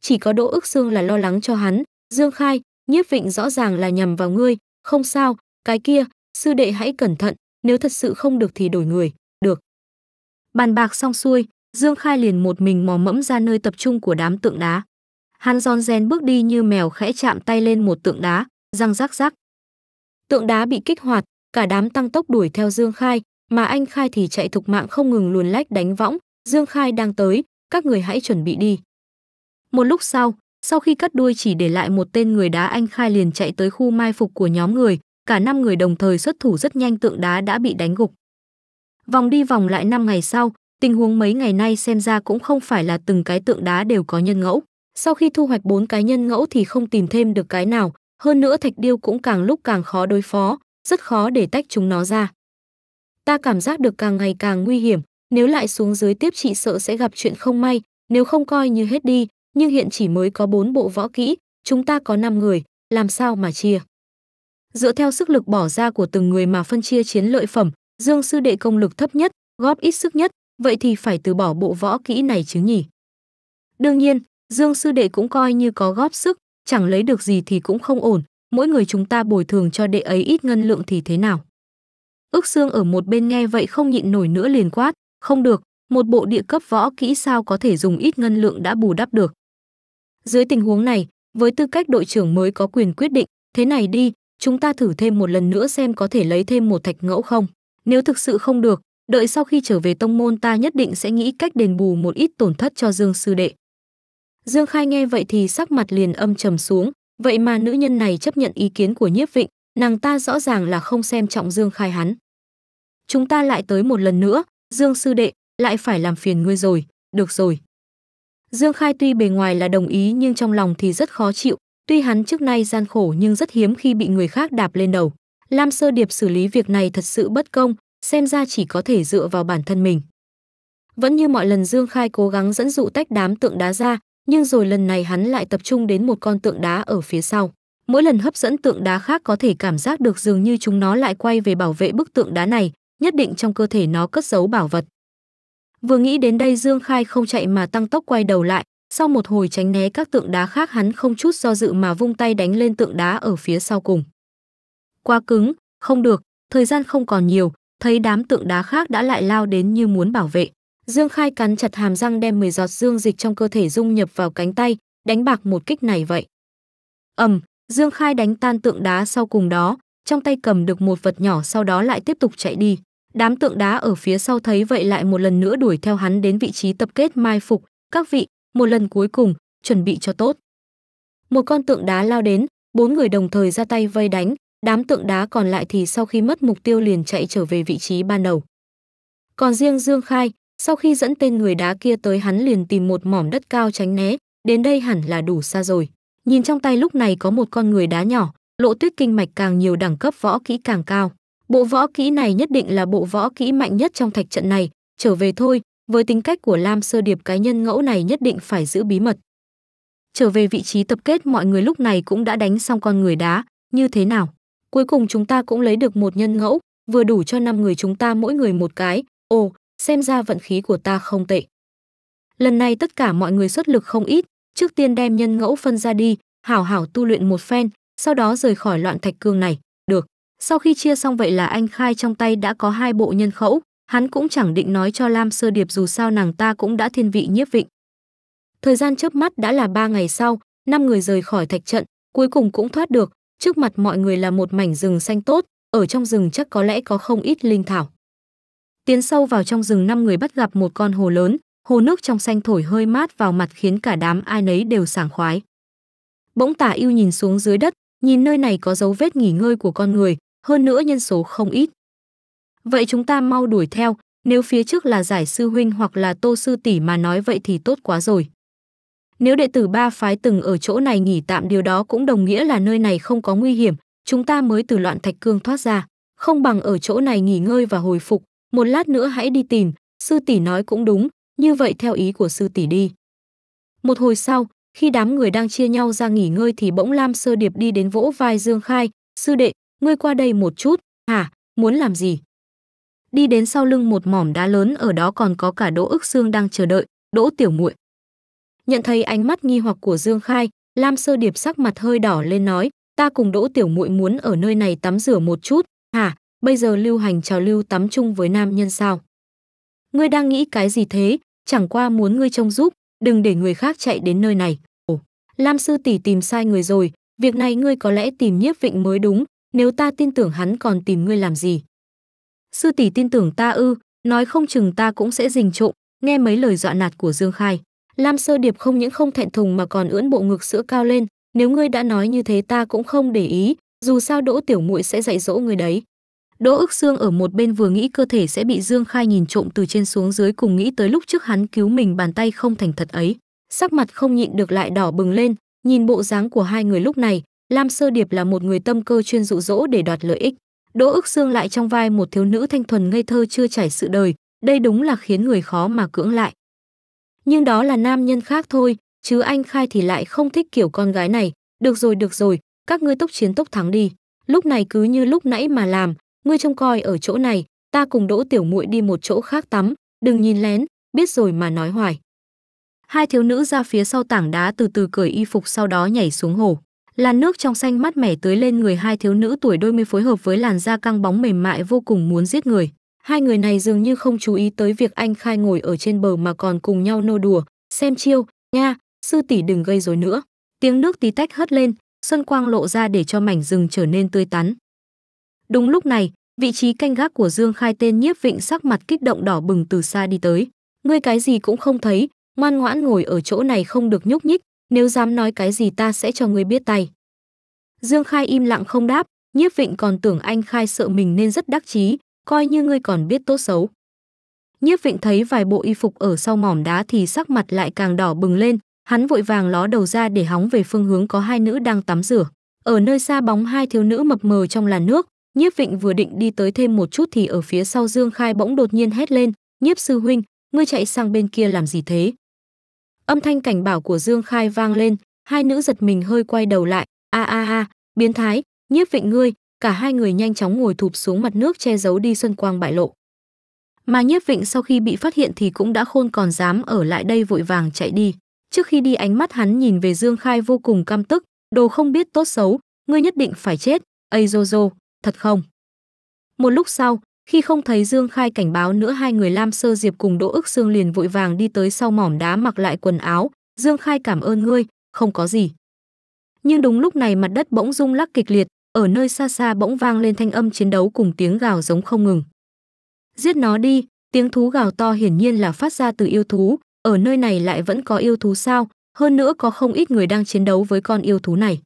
Speaker 1: Chỉ có Đỗ Ước Dương là lo lắng cho hắn, Dương Khai, Nhiếp Vịnh rõ ràng là nhầm vào ngươi, không sao, cái kia, sư đệ hãy cẩn thận, nếu thật sự không được thì đổi người, được. Bàn bạc xong xuôi, Dương Khai liền một mình mò mẫm ra nơi tập trung của đám tượng đá. Hắn giòn rèn bước đi như mèo khẽ chạm tay lên một tượng đá, răng rắc rắc. Tượng đá bị kích hoạt, cả đám tăng tốc đuổi theo Dương Khai, mà anh Khai thì chạy thục mạng không ngừng luồn lách đánh võng, Dương Khai đang tới, các người hãy chuẩn bị đi. Một lúc sau, sau khi cắt đuôi chỉ để lại một tên người đá anh Khai liền chạy tới khu mai phục của nhóm người, cả năm người đồng thời xuất thủ rất nhanh tượng đá đã bị đánh gục. Vòng đi vòng lại năm ngày sau, tình huống mấy ngày nay xem ra cũng không phải là từng cái tượng đá đều có nhân ngẫu. Sau khi thu hoạch bốn cái nhân ngẫu thì không tìm thêm được cái nào, hơn nữa thạch điêu cũng càng lúc càng khó đối phó, rất khó để tách chúng nó ra ta cảm giác được càng ngày càng nguy hiểm, nếu lại xuống dưới tiếp chị sợ sẽ gặp chuyện không may, nếu không coi như hết đi, nhưng hiện chỉ mới có 4 bộ võ kỹ, chúng ta có 5 người, làm sao mà chia. Dựa theo sức lực bỏ ra của từng người mà phân chia chiến lợi phẩm, Dương sư đệ công lực thấp nhất, góp ít sức nhất, vậy thì phải từ bỏ bộ võ kỹ này chứ nhỉ. Đương nhiên, Dương sư đệ cũng coi như có góp sức, chẳng lấy được gì thì cũng không ổn, mỗi người chúng ta bồi thường cho đệ ấy ít ngân lượng thì thế nào. Ước xương ở một bên nghe vậy không nhịn nổi nữa liền quát, không được, một bộ địa cấp võ kỹ sao có thể dùng ít ngân lượng đã bù đắp được. Dưới tình huống này, với tư cách đội trưởng mới có quyền quyết định, thế này đi, chúng ta thử thêm một lần nữa xem có thể lấy thêm một thạch ngẫu không. Nếu thực sự không được, đợi sau khi trở về tông môn ta nhất định sẽ nghĩ cách đền bù một ít tổn thất cho Dương sư đệ. Dương Khai nghe vậy thì sắc mặt liền âm trầm xuống, vậy mà nữ nhân này chấp nhận ý kiến của Nhiếp Vịnh, nàng ta rõ ràng là không xem trọng Dương Khai hắn. Chúng ta lại tới một lần nữa, Dương sư đệ, lại phải làm phiền ngươi rồi, được rồi. Dương Khai tuy bề ngoài là đồng ý nhưng trong lòng thì rất khó chịu, tuy hắn trước nay gian khổ nhưng rất hiếm khi bị người khác đạp lên đầu. Lam Sơ Điệp xử lý việc này thật sự bất công, xem ra chỉ có thể dựa vào bản thân mình. Vẫn như mọi lần Dương Khai cố gắng dẫn dụ tách đám tượng đá ra, nhưng rồi lần này hắn lại tập trung đến một con tượng đá ở phía sau mỗi lần hấp dẫn tượng đá khác có thể cảm giác được dường như chúng nó lại quay về bảo vệ bức tượng đá này, nhất định trong cơ thể nó cất giấu bảo vật. Vừa nghĩ đến đây Dương Khai không chạy mà tăng tốc quay đầu lại, sau một hồi tránh né các tượng đá khác hắn không chút do dự mà vung tay đánh lên tượng đá ở phía sau cùng. Quá cứng, không được, thời gian không còn nhiều, thấy đám tượng đá khác đã lại lao đến như muốn bảo vệ. Dương Khai cắn chặt hàm răng đem 10 giọt dương dịch trong cơ thể dung nhập vào cánh tay, đánh bạc một kích này vậy. Ầm, Dương Khai đánh tan tượng đá sau cùng đó, trong tay cầm được một vật nhỏ sau đó lại tiếp tục chạy đi. Đám tượng đá ở phía sau thấy vậy lại một lần nữa đuổi theo hắn đến vị trí tập kết mai phục. Các vị, một lần cuối cùng, chuẩn bị cho tốt. Một con tượng đá lao đến, bốn người đồng thời ra tay vây đánh, đám tượng đá còn lại thì sau khi mất mục tiêu liền chạy trở về vị trí ban đầu. Còn riêng Dương Khai, sau khi dẫn tên người đá kia tới hắn liền tìm một mỏm đất cao tránh né, đến đây hẳn là đủ xa rồi. Nhìn trong tay lúc này có một con người đá nhỏ, lộ tuyết kinh mạch càng nhiều đẳng cấp võ kỹ càng cao. Bộ võ kỹ này nhất định là bộ võ kỹ mạnh nhất trong thạch trận này, trở về thôi, với tính cách của Lam Sơ Điệp cái nhân ngẫu này nhất định phải giữ bí mật. Trở về vị trí tập kết mọi người lúc này cũng đã đánh xong con người đá, như thế nào? Cuối cùng chúng ta cũng lấy được một nhân ngẫu, vừa đủ cho năm người chúng ta mỗi người một cái, ồ, xem ra vận khí của ta không tệ. Lần này tất cả mọi người xuất lực không ít, trước tiên đem nhân ngẫu phân ra đi, hảo hảo tu luyện một phen, sau đó rời khỏi loạn thạch cương này, được. Sau khi chia xong vậy là anh khai trong tay đã có hai bộ nhân khẩu, hắn cũng chẳng định nói cho Lam Sơ Điệp dù sao nàng ta cũng đã thiên vị nhiếp vịnh. Thời gian chớp mắt đã là ba ngày sau, năm người rời khỏi thạch trận, cuối cùng cũng thoát được, trước mặt mọi người là một mảnh rừng xanh tốt, ở trong rừng chắc có lẽ có không ít linh thảo. Tiến sâu vào trong rừng năm người bắt gặp một con hồ lớn, hồ nước trong xanh thổi hơi mát vào mặt khiến cả đám ai nấy đều sảng khoái. Bỗng tả yêu nhìn xuống dưới đất, nhìn nơi này có dấu vết nghỉ ngơi của con người, hơn nữa nhân số không ít. Vậy chúng ta mau đuổi theo, nếu phía trước là giải sư huynh hoặc là tô sư tỷ mà nói vậy thì tốt quá rồi. Nếu đệ tử ba phái từng ở chỗ này nghỉ tạm điều đó cũng đồng nghĩa là nơi này không có nguy hiểm, chúng ta mới từ loạn thạch cương thoát ra, không bằng ở chỗ này nghỉ ngơi và hồi phục, một lát nữa hãy đi tìm, sư tỷ nói cũng đúng, như vậy theo ý của sư tỷ đi. Một hồi sau, khi đám người đang chia nhau ra nghỉ ngơi thì bỗng Lam Sơ Điệp đi đến vỗ vai Dương Khai, sư đệ, ngươi qua đây một chút, hả, muốn làm gì? Đi đến sau lưng một mỏm đá lớn ở đó còn có cả đỗ ức xương đang chờ đợi, đỗ tiểu muội Nhận thấy ánh mắt nghi hoặc của Dương Khai, Lam Sơ Điệp sắc mặt hơi đỏ lên nói, ta cùng đỗ tiểu muội muốn ở nơi này tắm rửa một chút, hả, bây giờ lưu hành trào lưu tắm chung với nam nhân sao? Ngươi đang nghĩ cái gì thế, chẳng qua muốn ngươi trông giúp, đừng để người khác chạy đến nơi này. Ồ, Lam sư tỷ tìm sai người rồi, việc này ngươi có lẽ tìm nhiếp vịnh mới đúng, nếu ta tin tưởng hắn còn tìm ngươi làm gì. Sư tỷ tin tưởng ta ư, nói không chừng ta cũng sẽ rình trộm, nghe mấy lời dọa nạt của Dương Khai. Lam sơ điệp không những không thẹn thùng mà còn ưỡn bộ ngực sữa cao lên, nếu ngươi đã nói như thế ta cũng không để ý, dù sao đỗ tiểu muội sẽ dạy dỗ ngươi đấy. Đỗ ức xương ở một bên vừa nghĩ cơ thể sẽ bị Dương Khai nhìn trộm từ trên xuống dưới cùng nghĩ tới lúc trước hắn cứu mình bàn tay không thành thật ấy. Sắc mặt không nhịn được lại đỏ bừng lên, nhìn bộ dáng của hai người lúc này, Lam Sơ Điệp là một người tâm cơ chuyên dụ dỗ để đoạt lợi ích. Đỗ ức xương lại trong vai một thiếu nữ thanh thuần ngây thơ chưa trải sự đời, đây đúng là khiến người khó mà cưỡng lại. Nhưng đó là nam nhân khác thôi, chứ anh Khai thì lại không thích kiểu con gái này. Được rồi, được rồi, các ngươi tốc chiến tốc thắng đi. Lúc này cứ như lúc nãy mà làm, ngươi trông coi ở chỗ này, ta cùng Đỗ Tiểu Muội đi một chỗ khác tắm, đừng nhìn lén, biết rồi mà nói hoài. Hai thiếu nữ ra phía sau tảng đá từ từ cởi y phục sau đó nhảy xuống hồ. Làn nước trong xanh mát mẻ tưới lên người hai thiếu nữ tuổi đôi mươi phối hợp với làn da căng bóng mềm mại vô cùng muốn giết người. Hai người này dường như không chú ý tới việc anh khai ngồi ở trên bờ mà còn cùng nhau nô đùa, xem chiêu, nha, sư tỷ đừng gây rối nữa. Tiếng nước tí tách hất lên, xuân quang lộ ra để cho mảnh rừng trở nên tươi tắn. Đúng lúc này, Vị trí canh gác của Dương Khai tên nhiếp vịnh sắc mặt kích động đỏ bừng từ xa đi tới. Ngươi cái gì cũng không thấy, ngoan ngoãn ngồi ở chỗ này không được nhúc nhích, nếu dám nói cái gì ta sẽ cho ngươi biết tay. Dương Khai im lặng không đáp, nhiếp vịnh còn tưởng anh Khai sợ mình nên rất đắc chí, coi như ngươi còn biết tốt xấu. Nhiếp vịnh thấy vài bộ y phục ở sau mỏm đá thì sắc mặt lại càng đỏ bừng lên, hắn vội vàng ló đầu ra để hóng về phương hướng có hai nữ đang tắm rửa. Ở nơi xa bóng hai thiếu nữ mập mờ trong làn nước, Nhiếp Vịnh vừa định đi tới thêm một chút thì ở phía sau Dương Khai bỗng đột nhiên hét lên, "Nhiếp sư huynh, ngươi chạy sang bên kia làm gì thế?" Âm thanh cảnh báo của Dương Khai vang lên, hai nữ giật mình hơi quay đầu lại, "A a a, biến thái, Nhiếp Vịnh ngươi!" Cả hai người nhanh chóng ngồi thụp xuống mặt nước che giấu đi xuân quang bại lộ. Mà Nhiếp Vịnh sau khi bị phát hiện thì cũng đã khôn còn dám ở lại đây vội vàng chạy đi. Trước khi đi ánh mắt hắn nhìn về Dương Khai vô cùng căm tức, "Đồ không biết tốt xấu, ngươi nhất định phải chết, Ây thật không? Một lúc sau, khi không thấy Dương Khai cảnh báo nữa hai người Lam Sơ Diệp cùng Đỗ Ước Sương liền vội vàng đi tới sau mỏm đá mặc lại quần áo, Dương Khai cảm ơn ngươi, không có gì. Nhưng đúng lúc này mặt đất bỗng rung lắc kịch liệt, ở nơi xa xa bỗng vang lên thanh âm chiến đấu cùng tiếng gào giống không ngừng. Giết nó đi, tiếng thú gào to hiển nhiên là phát ra từ yêu thú, ở nơi này lại vẫn có yêu thú sao, hơn nữa có không ít người đang chiến đấu với con yêu thú này.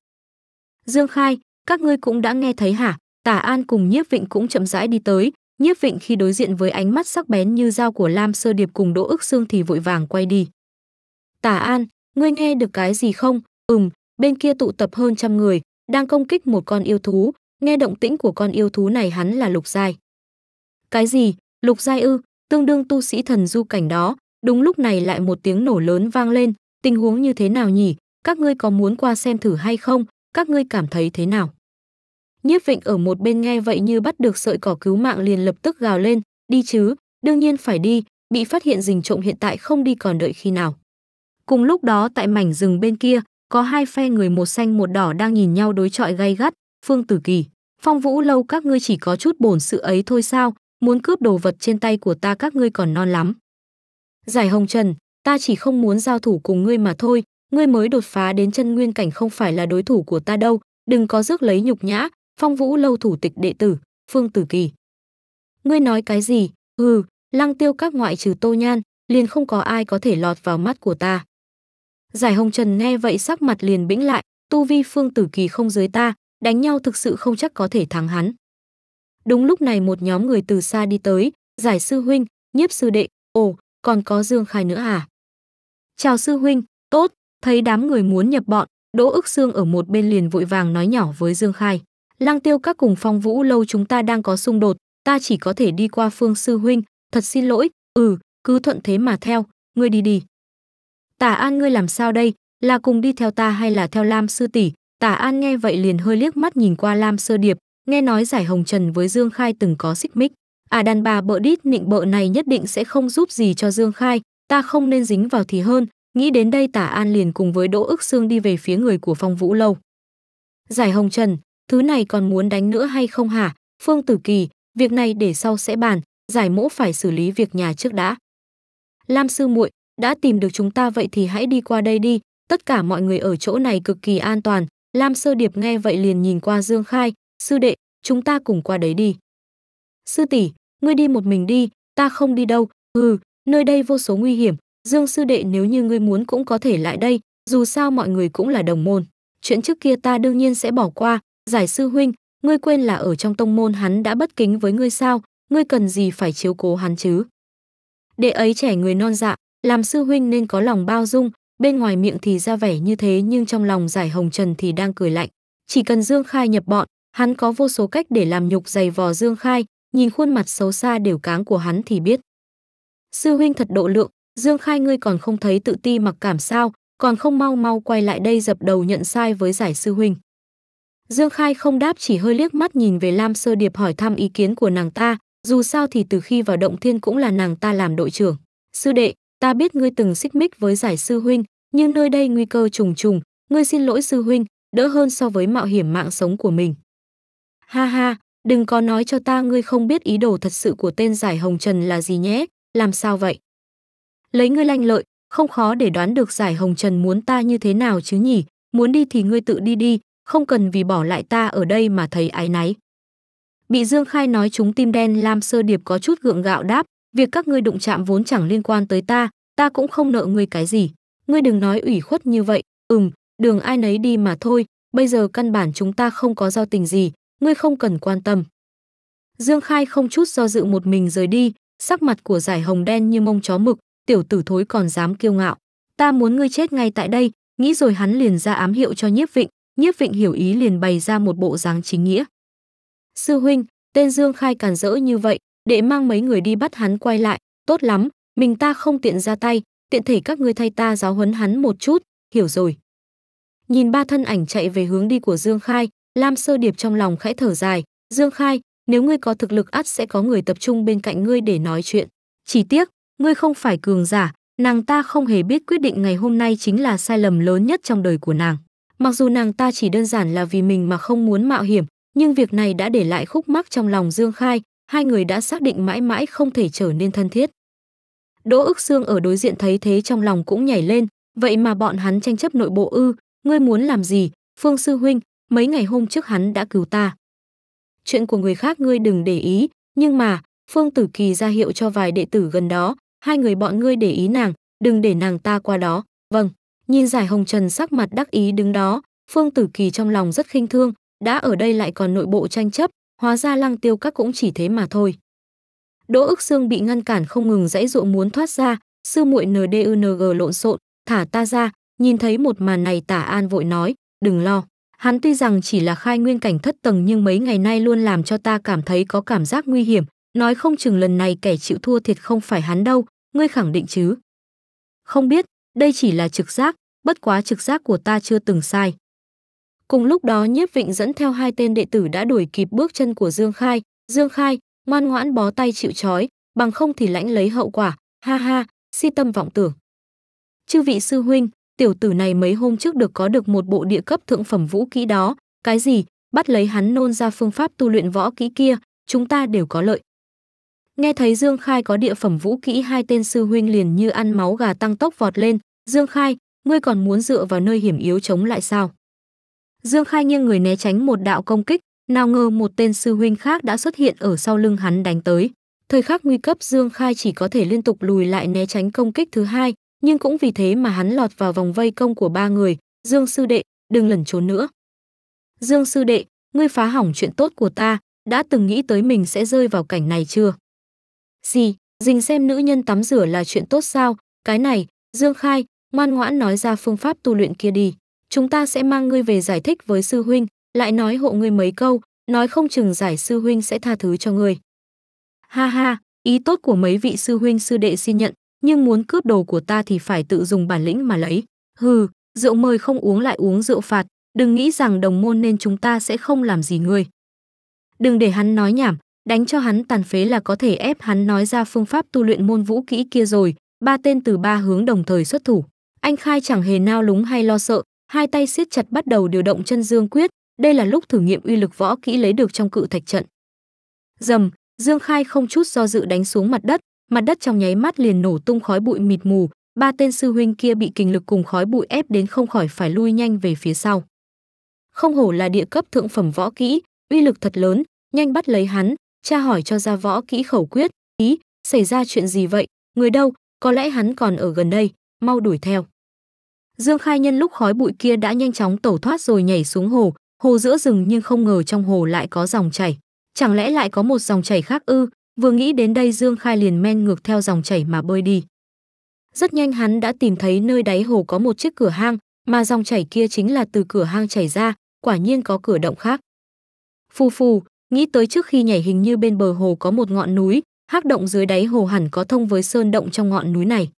Speaker 1: Dương Khai, các ngươi cũng đã nghe thấy hả, Tả An cùng Nhiếp Vịnh cũng chậm rãi đi tới, Nhiếp Vịnh khi đối diện với ánh mắt sắc bén như dao của Lam Sơ Điệp cùng Đỗ Ước Sương thì vội vàng quay đi. "Tả An, ngươi nghe được cái gì không?" "Ừm, bên kia tụ tập hơn trăm người, đang công kích một con yêu thú, nghe động tĩnh của con yêu thú này hắn là Lục Giai." "Cái gì? Lục Giai ư? Tương đương tu sĩ thần du cảnh đó." Đúng lúc này lại một tiếng nổ lớn vang lên, tình huống như thế nào nhỉ? Các ngươi có muốn qua xem thử hay không? Các ngươi cảm thấy thế nào? Nhiếp Vịnh ở một bên nghe vậy như bắt được sợi cỏ cứu mạng liền lập tức gào lên, đi chứ, đương nhiên phải đi, bị phát hiện rình trộm hiện tại không đi còn đợi khi nào. Cùng lúc đó tại mảnh rừng bên kia, có hai phe người một xanh một đỏ đang nhìn nhau đối chọi gay gắt, Phương Tử Kỳ, Phong Vũ lâu các ngươi chỉ có chút bổn sự ấy thôi sao, muốn cướp đồ vật trên tay của ta các ngươi còn non lắm. Giải Hồng Trần, ta chỉ không muốn giao thủ cùng ngươi mà thôi, ngươi mới đột phá đến chân nguyên cảnh không phải là đối thủ của ta đâu, đừng có rước lấy nhục nhã, phong vũ lâu thủ tịch đệ tử, Phương Tử Kỳ. Ngươi nói cái gì? Hừ, lăng tiêu các ngoại trừ tô nhan, liền không có ai có thể lọt vào mắt của ta. Giải hồng trần nghe vậy sắc mặt liền bĩnh lại, tu vi Phương Tử Kỳ không dưới ta, đánh nhau thực sự không chắc có thể thắng hắn. Đúng lúc này một nhóm người từ xa đi tới, giải sư huynh, nhiếp sư đệ, ồ, còn có Dương Khai nữa à? Chào sư huynh, tốt, thấy đám người muốn nhập bọn, Đỗ ức xương ở một bên liền vội vàng nói nhỏ với Dương Khai. Lang tiêu các cùng phong vũ lâu chúng ta đang có xung đột, ta chỉ có thể đi qua phương sư huynh, thật xin lỗi, ừ, cứ thuận thế mà theo, ngươi đi đi. Tả An ngươi làm sao đây, là cùng đi theo ta hay là theo Lam sư tỷ? Tả An nghe vậy liền hơi liếc mắt nhìn qua Lam sơ điệp, nghe nói giải hồng trần với Dương Khai từng có xích mích. À đàn bà bợ đít nịnh bợ này nhất định sẽ không giúp gì cho Dương Khai, ta không nên dính vào thì hơn. Nghĩ đến đây Tả An liền cùng với Đỗ ức xương đi về phía người của phong vũ lâu. Giải hồng trần, thứ này còn muốn đánh nữa hay không hả? Phương Tử Kỳ, việc này để sau sẽ bàn, giải mỗ phải xử lý việc nhà trước đã. Lam sư muội, đã tìm được chúng ta vậy thì hãy đi qua đây đi, tất cả mọi người ở chỗ này cực kỳ an toàn. Lam sơ điệp nghe vậy liền nhìn qua Dương Khai, sư đệ, chúng ta cùng qua đấy đi. Sư tỷ, ngươi đi một mình đi, ta không đi đâu, ừ, nơi đây vô số nguy hiểm, Dương sư đệ nếu như ngươi muốn cũng có thể lại đây, dù sao mọi người cũng là đồng môn. Chuyện trước kia ta đương nhiên sẽ bỏ qua, Giải sư huynh, ngươi quên là ở trong tông môn hắn đã bất kính với ngươi sao, ngươi cần gì phải chiếu cố hắn chứ? Đệ ấy trẻ người non dạ, làm sư huynh nên có lòng bao dung, bên ngoài miệng thì ra vẻ như thế nhưng trong lòng giải hồng trần thì đang cười lạnh. Chỉ cần Dương Khai nhập bọn, hắn có vô số cách để làm nhục giày vò Dương Khai, nhìn khuôn mặt xấu xa đều cáng của hắn thì biết. Sư huynh thật độ lượng, Dương Khai ngươi còn không thấy tự ti mặc cảm sao, còn không mau mau quay lại đây dập đầu nhận sai với giải sư huynh. Dương Khai không đáp chỉ hơi liếc mắt nhìn về Lam Sơ Điệp hỏi thăm ý kiến của nàng ta, dù sao thì từ khi vào động thiên cũng là nàng ta làm đội trưởng. Sư đệ, ta biết ngươi từng xích mích với giải sư huynh, nhưng nơi đây nguy cơ trùng trùng, ngươi xin lỗi sư huynh, đỡ hơn so với mạo hiểm mạng sống của mình. Ha ha, đừng có nói cho ta ngươi không biết ý đồ thật sự của tên giải hồng trần là gì nhé, làm sao vậy? Lấy ngươi lanh lợi, không khó để đoán được giải hồng trần muốn ta như thế nào chứ nhỉ, muốn đi thì ngươi tự đi đi, không cần vì bỏ lại ta ở đây mà thấy áy náy. Bị Dương Khai nói chúng tim đen Lam Sơ Điệp có chút gượng gạo đáp, việc các ngươi đụng chạm vốn chẳng liên quan tới ta, ta cũng không nợ ngươi cái gì. Ngươi đừng nói ủy khuất như vậy, ừm, đường ai nấy đi mà thôi, bây giờ căn bản chúng ta không có giao tình gì, ngươi không cần quan tâm. Dương Khai không chút do dự một mình rời đi, sắc mặt của giải hồng đen như mông chó mực, tiểu tử thối còn dám kiêu ngạo. Ta muốn ngươi chết ngay tại đây, nghĩ rồi hắn liền ra ám hiệu cho nhiếp vịnh, Nhiếp Vịnh hiểu ý liền bày ra một bộ dáng chính nghĩa. Sư huynh, tên Dương Khai càn rỡ như vậy, để mang mấy người đi bắt hắn quay lại, tốt lắm, mình ta không tiện ra tay, tiện thể các ngươi thay ta giáo huấn hắn một chút, hiểu rồi. Nhìn ba thân ảnh chạy về hướng đi của Dương Khai, Lam Sơ Điệp trong lòng khẽ thở dài, Dương Khai, nếu ngươi có thực lực ắt sẽ có người tập trung bên cạnh ngươi để nói chuyện. Chỉ tiếc, ngươi không phải cường giả, nàng ta không hề biết quyết định ngày hôm nay chính là sai lầm lớn nhất trong đời của nàng. Mặc dù nàng ta chỉ đơn giản là vì mình mà không muốn mạo hiểm, nhưng việc này đã để lại khúc mắc trong lòng Dương Khai, hai người đã xác định mãi mãi không thể trở nên thân thiết. Đỗ ức xương ở đối diện thấy thế trong lòng cũng nhảy lên, vậy mà bọn hắn tranh chấp nội bộ ư, ngươi muốn làm gì, Phương Sư Huynh, mấy ngày hôm trước hắn đã cứu ta. Chuyện của người khác ngươi đừng để ý, nhưng mà, Phương Tử Kỳ ra hiệu cho vài đệ tử gần đó, hai người bọn ngươi để ý nàng, đừng để nàng ta qua đó, vâng. Nhìn Giải Hồng Trần sắc mặt đắc ý đứng đó, Phương Tử Kỳ trong lòng rất khinh thương, đã ở đây lại còn nội bộ tranh chấp, hóa ra Lăng Tiêu Các cũng chỉ thế mà thôi. Đỗ Ức xương bị ngăn cản không ngừng dãy dụa muốn thoát ra, sư muội NDUNG lộn xộn, thả ta ra, nhìn thấy một màn này Tả An vội nói, đừng lo. Hắn tuy rằng chỉ là khai nguyên cảnh thất tầng nhưng mấy ngày nay luôn làm cho ta cảm thấy có cảm giác nguy hiểm, nói không chừng lần này kẻ chịu thua thiệt không phải hắn đâu, ngươi khẳng định chứ. Không biết, đây chỉ là trực giác, bất quá trực giác của ta chưa từng sai. Cùng lúc đó Nhiếp Vịnh dẫn theo hai tên đệ tử đã đuổi kịp bước chân của Dương Khai. Dương Khai, ngoan ngoãn bó tay chịu trói, bằng không thì lãnh lấy hậu quả. Ha ha, si tâm vọng tưởng. Chư vị sư huynh, tiểu tử này mấy hôm trước được có được một bộ địa cấp thượng phẩm vũ kỹ đó. Cái gì, bắt lấy hắn nôn ra phương pháp tu luyện võ kỹ kia, chúng ta đều có lợi. Nghe thấy Dương Khai có địa phẩm vũ kỹ hai tên sư huynh liền như ăn máu gà tăng tốc vọt lên. Dương Khai, ngươi còn muốn dựa vào nơi hiểm yếu chống lại sao? Dương Khai nghiêng người né tránh một đạo công kích, nào ngờ một tên sư huynh khác đã xuất hiện ở sau lưng hắn đánh tới. Thời khắc nguy cấp Dương Khai chỉ có thể liên tục lùi lại né tránh công kích thứ hai, nhưng cũng vì thế mà hắn lọt vào vòng vây công của ba người. Dương Sư Đệ, đừng lẩn trốn nữa. Dương Sư Đệ, ngươi phá hỏng chuyện tốt của ta, đã từng nghĩ tới mình sẽ rơi vào cảnh này chưa? Gì, dình xem nữ nhân tắm rửa là chuyện tốt sao? Cái này, Dương Khai, ngoan ngoãn nói ra phương pháp tu luyện kia đi. Chúng ta sẽ mang ngươi về giải thích với sư huynh, lại nói hộ ngươi mấy câu, nói không chừng giải sư huynh sẽ tha thứ cho ngươi. Ha ha, ý tốt của mấy vị sư huynh sư đệ xin nhận, nhưng muốn cướp đồ của ta thì phải tự dùng bản lĩnh mà lấy. Hừ, rượu mời không uống lại uống rượu phạt, đừng nghĩ rằng đồng môn nên chúng ta sẽ không làm gì ngươi. Đừng để hắn nói nhảm, đánh cho hắn tàn phế là có thể ép hắn nói ra phương pháp tu luyện môn vũ kỹ kia rồi ba tên từ ba hướng đồng thời xuất thủ anh khai chẳng hề nao lúng hay lo sợ hai tay siết chặt bắt đầu điều động chân dương quyết đây là lúc thử nghiệm uy lực võ kỹ lấy được trong cự thạch trận dầm dương khai không chút do dự đánh xuống mặt đất mặt đất trong nháy mắt liền nổ tung khói bụi mịt mù ba tên sư huynh kia bị kình lực cùng khói bụi ép đến không khỏi phải lui nhanh về phía sau không hổ là địa cấp thượng phẩm võ kỹ uy lực thật lớn nhanh bắt lấy hắn Cha hỏi cho ra võ kỹ khẩu quyết, ý, xảy ra chuyện gì vậy, người đâu, có lẽ hắn còn ở gần đây, mau đuổi theo. Dương Khai nhân lúc khói bụi kia đã nhanh chóng tẩu thoát rồi nhảy xuống hồ, hồ giữa rừng nhưng không ngờ trong hồ lại có dòng chảy. Chẳng lẽ lại có một dòng chảy khác ư, vừa nghĩ đến đây Dương Khai liền men ngược theo dòng chảy mà bơi đi. Rất nhanh hắn đã tìm thấy nơi đáy hồ có một chiếc cửa hang, mà dòng chảy kia chính là từ cửa hang chảy ra, quả nhiên có cửa động khác. Phù phù, Nghĩ tới trước khi nhảy hình như bên bờ hồ có một ngọn núi, hắc động dưới đáy hồ hẳn có thông với sơn động trong ngọn núi này.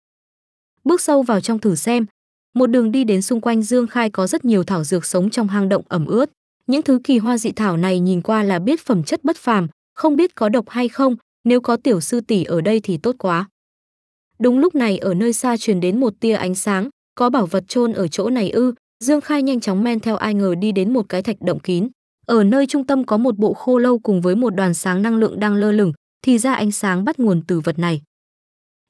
Speaker 1: Bước sâu vào trong thử xem, một đường đi đến xung quanh Dương Khai có rất nhiều thảo dược sống trong hang động ẩm ướt. Những thứ kỳ hoa dị thảo này nhìn qua là biết phẩm chất bất phàm, không biết có độc hay không, nếu có tiểu sư tỷ ở đây thì tốt quá. Đúng lúc này ở nơi xa truyền đến một tia ánh sáng, có bảo vật chôn ở chỗ này ư, Dương Khai nhanh chóng men theo ai ngờ đi đến một cái thạch động kín. Ở nơi trung tâm có một bộ khô lâu cùng với một đoàn sáng năng lượng đang lơ lửng, thì ra ánh sáng bắt nguồn từ vật này.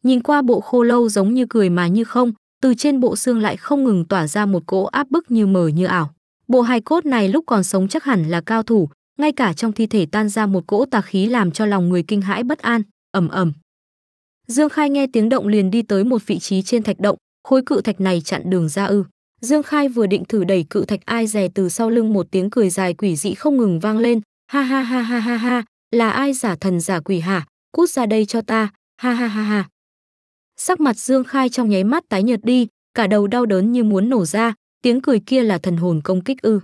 Speaker 1: Nhìn qua bộ khô lâu giống như cười mà như không, từ trên bộ xương lại không ngừng tỏa ra một cỗ áp bức như mờ như ảo. Bộ hài cốt này lúc còn sống chắc hẳn là cao thủ, ngay cả trong thi thể tan ra một cỗ tà khí làm cho lòng người kinh hãi bất an, ầm ầm. Dương Khai nghe tiếng động liền đi tới một vị trí trên thạch động, khối cự thạch này chặn đường ra ư? Dương Khai vừa định thử đẩy cự thạch ai rè từ sau lưng một tiếng cười dài quỷ dị không ngừng vang lên, ha ha ha ha ha ha, là ai giả thần giả quỷ hả, cút ra đây cho ta, ha ha ha ha. Sắc mặt Dương Khai trong nháy mắt tái nhợt đi, cả đầu đau đớn như muốn nổ ra, tiếng cười kia là thần hồn công kích ư.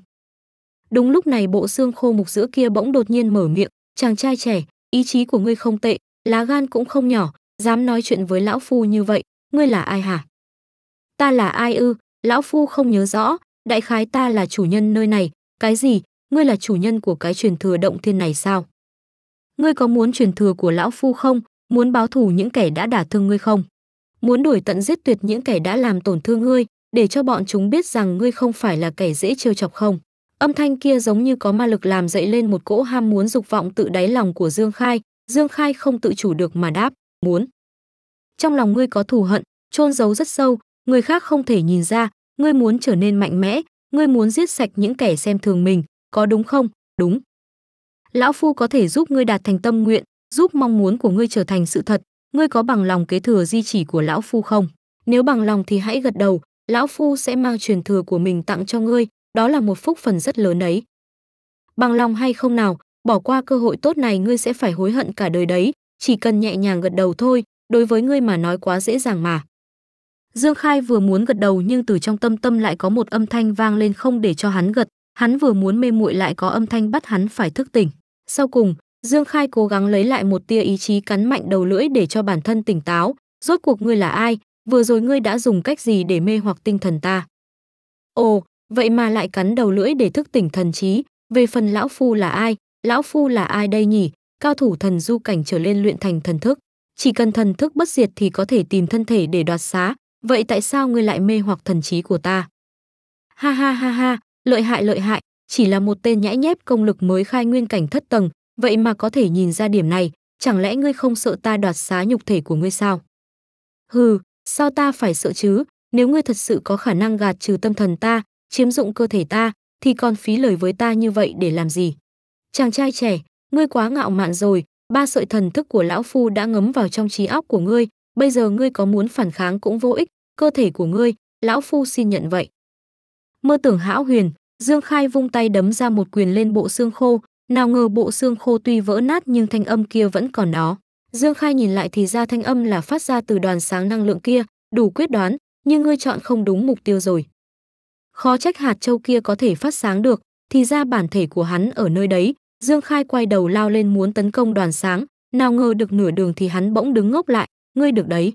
Speaker 1: Đúng lúc này bộ xương khô mục giữa kia bỗng đột nhiên mở miệng, chàng trai trẻ, ý chí của ngươi không tệ, lá gan cũng không nhỏ, dám nói chuyện với lão phu như vậy, ngươi là ai hả? Ta là ai ư, lão phu không nhớ rõ, đại khái ta là chủ nhân nơi này, cái gì, ngươi là chủ nhân của cái truyền thừa động thiên này sao? Ngươi có muốn truyền thừa của lão phu không, muốn báo thù những kẻ đã đả thương ngươi không? Muốn đuổi tận giết tuyệt những kẻ đã làm tổn thương ngươi, để cho bọn chúng biết rằng ngươi không phải là kẻ dễ trêu chọc không? Âm thanh kia giống như có ma lực làm dậy lên một cỗ ham muốn dục vọng tự đáy lòng của Dương Khai, Dương Khai không tự chủ được mà đáp, muốn. Trong lòng ngươi có thù hận, chôn giấu rất sâu, người khác không thể nhìn ra, ngươi muốn trở nên mạnh mẽ, ngươi muốn giết sạch những kẻ xem thường mình, có đúng không? Đúng. Lão phu có thể giúp ngươi đạt thành tâm nguyện, giúp mong muốn của ngươi trở thành sự thật, ngươi có bằng lòng kế thừa di chỉ của lão phu không? Nếu bằng lòng thì hãy gật đầu, lão phu sẽ mang truyền thừa của mình tặng cho ngươi, đó là một phúc phần rất lớn đấy. Bằng lòng hay không nào, bỏ qua cơ hội tốt này ngươi sẽ phải hối hận cả đời đấy, chỉ cần nhẹ nhàng gật đầu thôi, đối với ngươi mà nói quá dễ dàng mà. Dương Khai vừa muốn gật đầu nhưng từ trong tâm tâm lại có một âm thanh vang lên không để cho hắn gật, hắn vừa muốn mê muội lại có âm thanh bắt hắn phải thức tỉnh. Sau cùng, Dương Khai cố gắng lấy lại một tia ý chí cắn mạnh đầu lưỡi để cho bản thân tỉnh táo, rốt cuộc ngươi là ai, vừa rồi ngươi đã dùng cách gì để mê hoặc tinh thần ta? Ồ, vậy mà lại cắn đầu lưỡi để thức tỉnh thần trí, về phần lão phu là ai, lão phu là ai đây nhỉ? Cao thủ thần du cảnh trở lên luyện thành thần thức, chỉ cần thần thức bất diệt thì có thể tìm thân thể để đoạt xá, Vậy tại sao ngươi lại mê hoặc thần trí của ta? Ha ha ha ha, lợi hại lợi hại, chỉ là một tên nhãi nhép công lực mới khai nguyên cảnh thất tầng, vậy mà có thể nhìn ra điểm này, chẳng lẽ ngươi không sợ ta đoạt xá nhục thể của ngươi sao? Hừ, sao ta phải sợ chứ, nếu ngươi thật sự có khả năng gạt trừ tâm thần ta, chiếm dụng cơ thể ta, thì còn phí lời với ta như vậy để làm gì? Chàng trai trẻ, ngươi quá ngạo mạn rồi, ba sợi thần thức của lão phu đã ngấm vào trong trí óc của ngươi, bây giờ ngươi có muốn phản kháng cũng vô ích, cơ thể của ngươi, lão phu xin nhận vậy. Mơ tưởng hão huyền, Dương Khai vung tay đấm ra một quyền lên bộ xương khô, nào ngờ bộ xương khô tuy vỡ nát nhưng thanh âm kia vẫn còn đó. Dương Khai nhìn lại thì ra thanh âm là phát ra từ đoàn sáng năng lượng kia, đủ quyết đoán, nhưng ngươi chọn không đúng mục tiêu rồi. Khó trách hạt châu kia có thể phát sáng được, thì ra bản thể của hắn ở nơi đấy, Dương Khai quay đầu lao lên muốn tấn công đoàn sáng, nào ngờ được nửa đường thì hắn bỗng đứng ngốc lại, ngươi được đấy.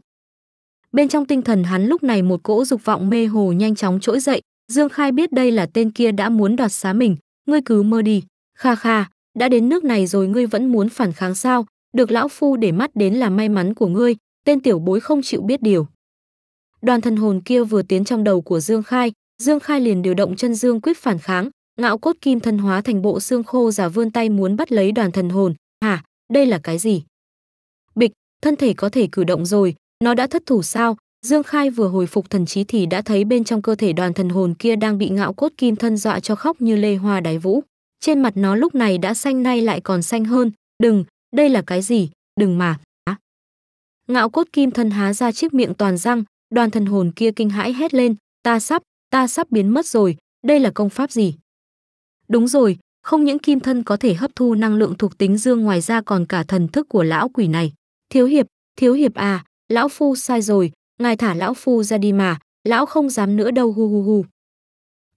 Speaker 1: Bên trong tinh thần hắn lúc này một cỗ dục vọng mê hồ nhanh chóng trỗi dậy, Dương Khai biết đây là tên kia đã muốn đoạt xá mình, ngươi cứ mơ đi, kha kha, đã đến nước này rồi ngươi vẫn muốn phản kháng sao, được lão phu để mắt đến là may mắn của ngươi, tên tiểu bối không chịu biết điều. Đoàn thần hồn kia vừa tiến trong đầu của Dương Khai, Dương Khai liền điều động chân dương quyết phản kháng, ngạo cốt kim thân hóa thành bộ xương khô giả vươn tay muốn bắt lấy đoàn thần hồn. Hả, đây là cái gì? thân thể có thể cử động rồi, nó đã thất thủ sao? Dương Khai vừa hồi phục thần trí thì đã thấy bên trong cơ thể đoàn thần hồn kia đang bị ngạo cốt kim thân dọa cho khóc như lê hoa đái vũ. Trên mặt nó lúc này đã xanh nay lại còn xanh hơn, đừng, đây là cái gì, đừng mà. Á. Ngạo cốt kim thân há ra chiếc miệng toàn răng, đoàn thần hồn kia kinh hãi hét lên, ta sắp, ta sắp biến mất rồi, đây là công pháp gì? Đúng rồi, không những kim thân có thể hấp thu năng lượng thuộc tính dương ngoài ra còn cả thần thức của lão quỷ này. Thiếu hiệp, thiếu hiệp à, lão phu sai rồi, ngài thả lão phu ra đi mà, lão không dám nữa đâu hu hu hu.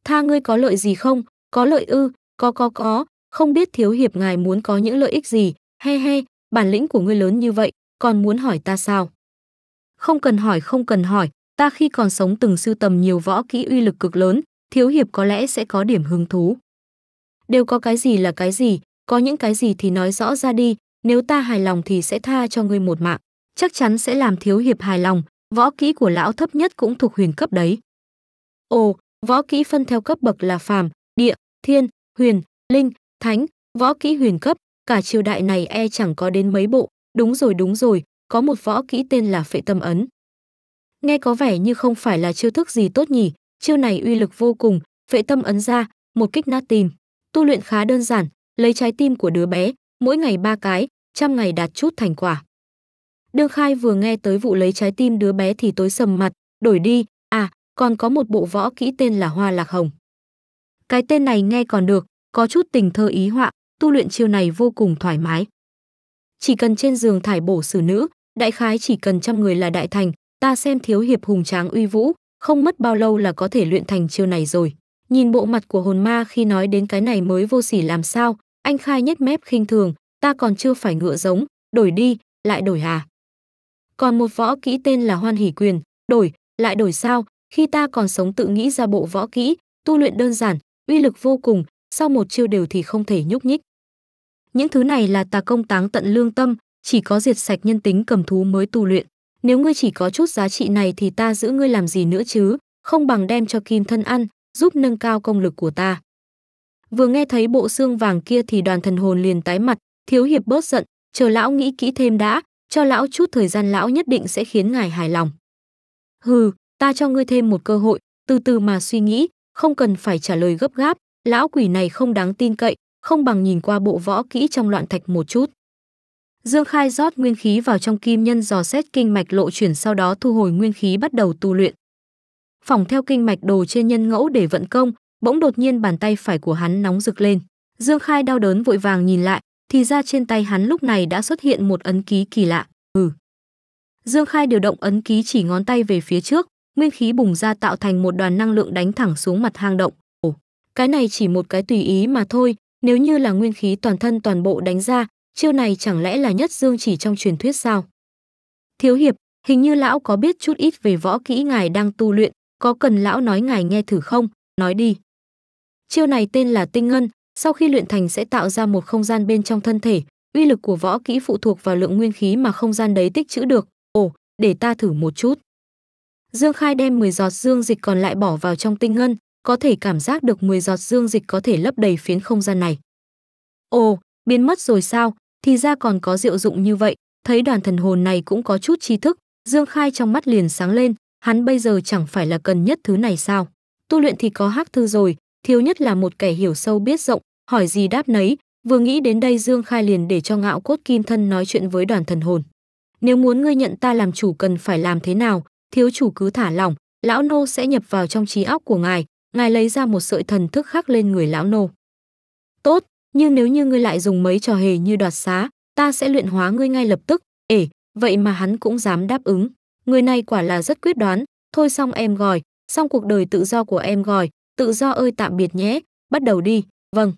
Speaker 1: Tha ngươi có lợi gì không? Có lợi ư? Có có có, không biết thiếu hiệp ngài muốn có những lợi ích gì, he he, bản lĩnh của ngươi lớn như vậy, còn muốn hỏi ta sao? Không cần hỏi, không cần hỏi, ta khi còn sống từng sưu tầm nhiều võ kỹ uy lực cực lớn, thiếu hiệp có lẽ sẽ có điểm hứng thú. Đều có cái gì là cái gì, có những cái gì thì nói rõ ra đi, nếu ta hài lòng thì sẽ tha cho ngươi một mạng, chắc chắn sẽ làm thiếu hiệp hài lòng, võ kỹ của lão thấp nhất cũng thuộc huyền cấp đấy. Ồ, võ kỹ phân theo cấp bậc là phàm, địa, thiên, huyền, linh, thánh, võ kỹ huyền cấp, cả triều đại này e chẳng có đến mấy bộ, đúng rồi đúng rồi, có một võ kỹ tên là phệ tâm ấn. Nghe có vẻ như không phải là chiêu thức gì tốt nhỉ, chiêu này uy lực vô cùng, phệ tâm ấn ra, một kích nát tim. Tu luyện khá đơn giản, lấy trái tim của đứa bé, mỗi ngày ba cái, trăm ngày đạt chút thành quả. Đương Khai vừa nghe tới vụ lấy trái tim đứa bé thì tối sầm mặt, đổi đi, à, còn có một bộ võ kỹ tên là Hoa Lạc Hồng. Cái tên này nghe còn được, có chút tình thơ ý họa, tu luyện chiêu này vô cùng thoải mái. Chỉ cần trên giường thải bổ xử nữ, đại khái chỉ cần trăm người là đại thành, ta xem thiếu hiệp hùng tráng uy vũ, không mất bao lâu là có thể luyện thành chiêu này rồi. Nhìn bộ mặt của hồn ma khi nói đến cái này mới vô sỉ làm sao, anh Khai nhếch mép khinh thường, ta còn chưa phải ngựa giống, đổi đi, lại đổi à? Còn một võ kỹ tên là Hoan Hỷ Quyền, đổi, lại đổi sao? Khi ta còn sống tự nghĩ ra bộ võ kỹ, tu luyện đơn giản, uy lực vô cùng, sau một chiêu đều thì không thể nhúc nhích. Những thứ này là ta công táng tận lương tâm, chỉ có diệt sạch nhân tính cầm thú mới tu luyện. Nếu ngươi chỉ có chút giá trị này thì ta giữ ngươi làm gì nữa chứ, không bằng đem cho kim thân ăn, giúp nâng cao công lực của ta. Vừa nghe thấy bộ xương vàng kia thì đoàn thần hồn liền tái mặt, thiếu hiệp bớt giận, chờ lão nghĩ kỹ thêm đã, cho lão chút thời gian lão nhất định sẽ khiến ngài hài lòng. Hừ, ta cho ngươi thêm một cơ hội, từ từ mà suy nghĩ, không cần phải trả lời gấp gáp, lão quỷ này không đáng tin cậy, không bằng nhìn qua bộ võ kỹ trong loạn thạch một chút. Dương Khai rót nguyên khí vào trong kim nhân dò xét kinh mạch lộ chuyển sau đó thu hồi nguyên khí bắt đầu tu luyện. Phòng theo kinh mạch đồ trên nhân ngẫu để vận công, bỗng đột nhiên bàn tay phải của hắn nóng rực lên dương khai đau đớn vội vàng nhìn lại thì ra trên tay hắn lúc này đã xuất hiện một ấn ký kỳ lạ ừ dương khai điều động ấn ký chỉ ngón tay về phía trước nguyên khí bùng ra tạo thành một đoàn năng lượng đánh thẳng xuống mặt hang động ồ cái này chỉ một cái tùy ý mà thôi nếu như là nguyên khí toàn thân toàn bộ đánh ra chiêu này chẳng lẽ là nhất dương chỉ trong truyền thuyết sao thiếu hiệp hình như lão có biết chút ít về võ kỹ ngài đang tu luyện có cần lão nói ngài nghe thử không nói đi Chiêu này tên là tinh ngân, sau khi luyện thành sẽ tạo ra một không gian bên trong thân thể, uy lực của võ kỹ phụ thuộc vào lượng nguyên khí mà không gian đấy tích trữ được. Ồ, để ta thử một chút. Dương Khai đem 10 giọt dương dịch còn lại bỏ vào trong tinh ngân, có thể cảm giác được 10 giọt dương dịch có thể lấp đầy phiến không gian này. Ồ, biến mất rồi sao, thì ra còn có diệu dụng như vậy, thấy đoàn thần hồn này cũng có chút tri thức, Dương Khai trong mắt liền sáng lên, hắn bây giờ chẳng phải là cần nhất thứ này sao. Tu luyện thì có hắc thư rồi, thiếu nhất là một kẻ hiểu sâu biết rộng, hỏi gì đáp nấy, vừa nghĩ đến đây Dương Khai liền để cho ngạo cốt kim thân nói chuyện với đoàn thần hồn. Nếu muốn ngươi nhận ta làm chủ cần phải làm thế nào, thiếu chủ cứ thả lỏng, lão nô sẽ nhập vào trong trí óc của ngài, ngài lấy ra một sợi thần thức khắc lên người lão nô. Tốt, nhưng nếu như ngươi lại dùng mấy trò hề như đoạt xá, ta sẽ luyện hóa ngươi ngay lập tức, ể, vậy mà hắn cũng dám đáp ứng. Người này quả là rất quyết đoán, thôi xong em gọi, xong cuộc đời tự do của em gọi, tự do ơi tạm biệt nhé, bắt đầu đi, vâng.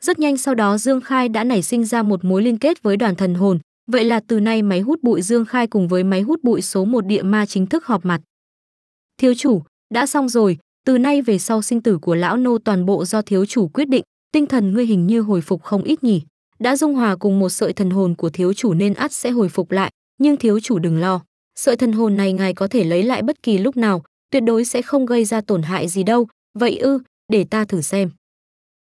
Speaker 1: Rất nhanh sau đó Dương Khai đã nảy sinh ra một mối liên kết với đoàn thần hồn, vậy là từ nay máy hút bụi Dương Khai cùng với máy hút bụi số một địa ma chính thức họp mặt. Thiếu chủ, đã xong rồi, từ nay về sau sinh tử của lão nô toàn bộ do thiếu chủ quyết định, tinh thần ngươi hình như hồi phục không ít nhỉ. Đã dung hòa cùng một sợi thần hồn của thiếu chủ nên ắt sẽ hồi phục lại, nhưng thiếu chủ đừng lo. Sợi thần hồn này ngài có thể lấy lại bất kỳ lúc nào, tuyệt đối sẽ không gây ra tổn hại gì đâu, Vậy ư, để ta thử xem.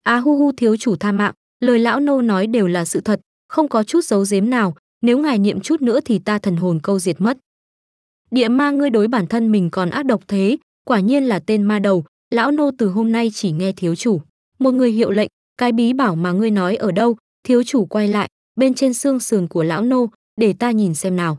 Speaker 1: Á à, hu hu thiếu chủ tha mạng, lời lão nô nói đều là sự thật, không có chút giấu giếm nào, nếu ngài niệm chút nữa thì ta thần hồn câu diệt mất. Địa ma ngươi đối bản thân mình còn ác độc thế, quả nhiên là tên ma đầu, lão nô từ hôm nay chỉ nghe thiếu chủ. Một người hiệu lệnh, cái bí bảo mà ngươi nói ở đâu, thiếu chủ quay lại, bên trên xương sườn của lão nô, để ta nhìn xem nào.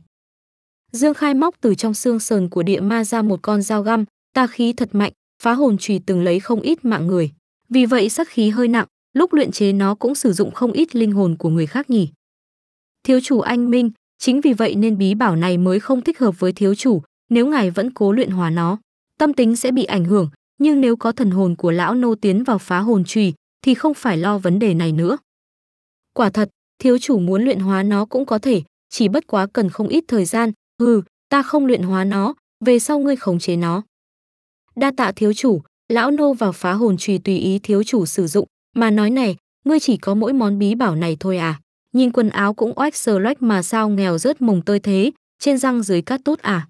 Speaker 1: Dương Khai móc từ trong xương sườn của địa ma ra một con dao găm, ta khí thật mạnh, phá hồn chùy từng lấy không ít mạng người vì vậy sắc khí hơi nặng lúc luyện chế nó cũng sử dụng không ít linh hồn của người khác nhỉ thiếu chủ anh minh chính vì vậy nên bí bảo này mới không thích hợp với thiếu chủ nếu ngài vẫn cố luyện hóa nó tâm tính sẽ bị ảnh hưởng nhưng nếu có thần hồn của lão nô tiến vào phá hồn trùy thì không phải lo vấn đề này nữa quả thật thiếu chủ muốn luyện hóa nó cũng có thể chỉ bất quá cần không ít thời gian hừ ta không luyện hóa nó về sau ngươi khống chế nó đa tạ thiếu chủ, lão nô vào phá hồn trùy tùy ý thiếu chủ sử dụng, mà nói này, ngươi chỉ có mỗi món bí bảo này thôi à? Nhìn quần áo cũng oách sờ loách mà sao nghèo rớt mồng tơi thế, trên răng dưới cát tốt à?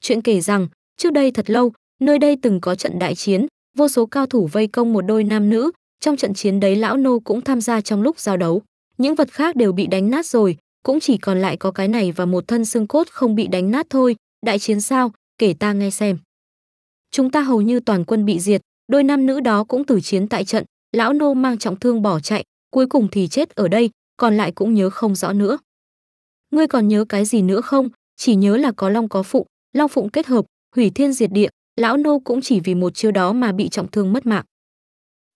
Speaker 1: Chuyện kể rằng, trước đây thật lâu, nơi đây từng có trận đại chiến, vô số cao thủ vây công một đôi nam nữ, trong trận chiến đấy lão nô cũng tham gia trong lúc giao đấu. Những vật khác đều bị đánh nát rồi, cũng chỉ còn lại có cái này và một thân xương cốt không bị đánh nát thôi, đại chiến sao, kể ta nghe xem chúng ta hầu như toàn quân bị diệt, đôi nam nữ đó cũng tử chiến tại trận, lão nô mang trọng thương bỏ chạy, cuối cùng thì chết ở đây, còn lại cũng nhớ không rõ nữa. Ngươi còn nhớ cái gì nữa không? Chỉ nhớ là có long có phụng, long phụng kết hợp, hủy thiên diệt địa, lão nô cũng chỉ vì một chiêu đó mà bị trọng thương mất mạng.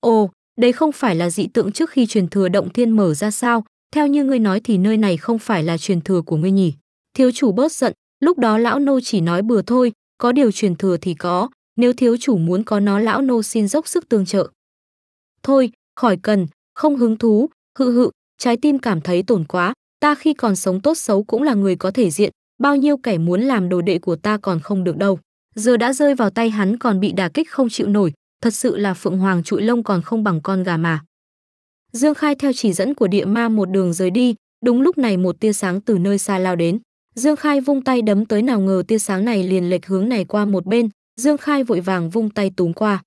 Speaker 1: Ồ, đây không phải là dị tượng trước khi truyền thừa động thiên mở ra sao? Theo như ngươi nói thì nơi này không phải là truyền thừa của ngươi nhỉ? Thiếu chủ bớt giận, lúc đó lão nô chỉ nói bừa thôi, có điều truyền thừa thì có, nếu thiếu chủ muốn có nó lão nô xin dốc sức tương trợ. Thôi, khỏi cần, không hứng thú, hự hự, trái tim cảm thấy tổn quá, ta khi còn sống tốt xấu cũng là người có thể diện, bao nhiêu kẻ muốn làm đồ đệ của ta còn không được đâu. Giờ đã rơi vào tay hắn còn bị đả kích không chịu nổi, thật sự là phượng hoàng trụi lông còn không bằng con gà mà. Dương Khai theo chỉ dẫn của địa ma một đường rời đi, đúng lúc này một tia sáng từ nơi xa lao đến. Dương Khai vung tay đấm tới nào ngờ tia sáng này liền lệch hướng này qua một bên, Dương Khai vội vàng vung tay túm qua.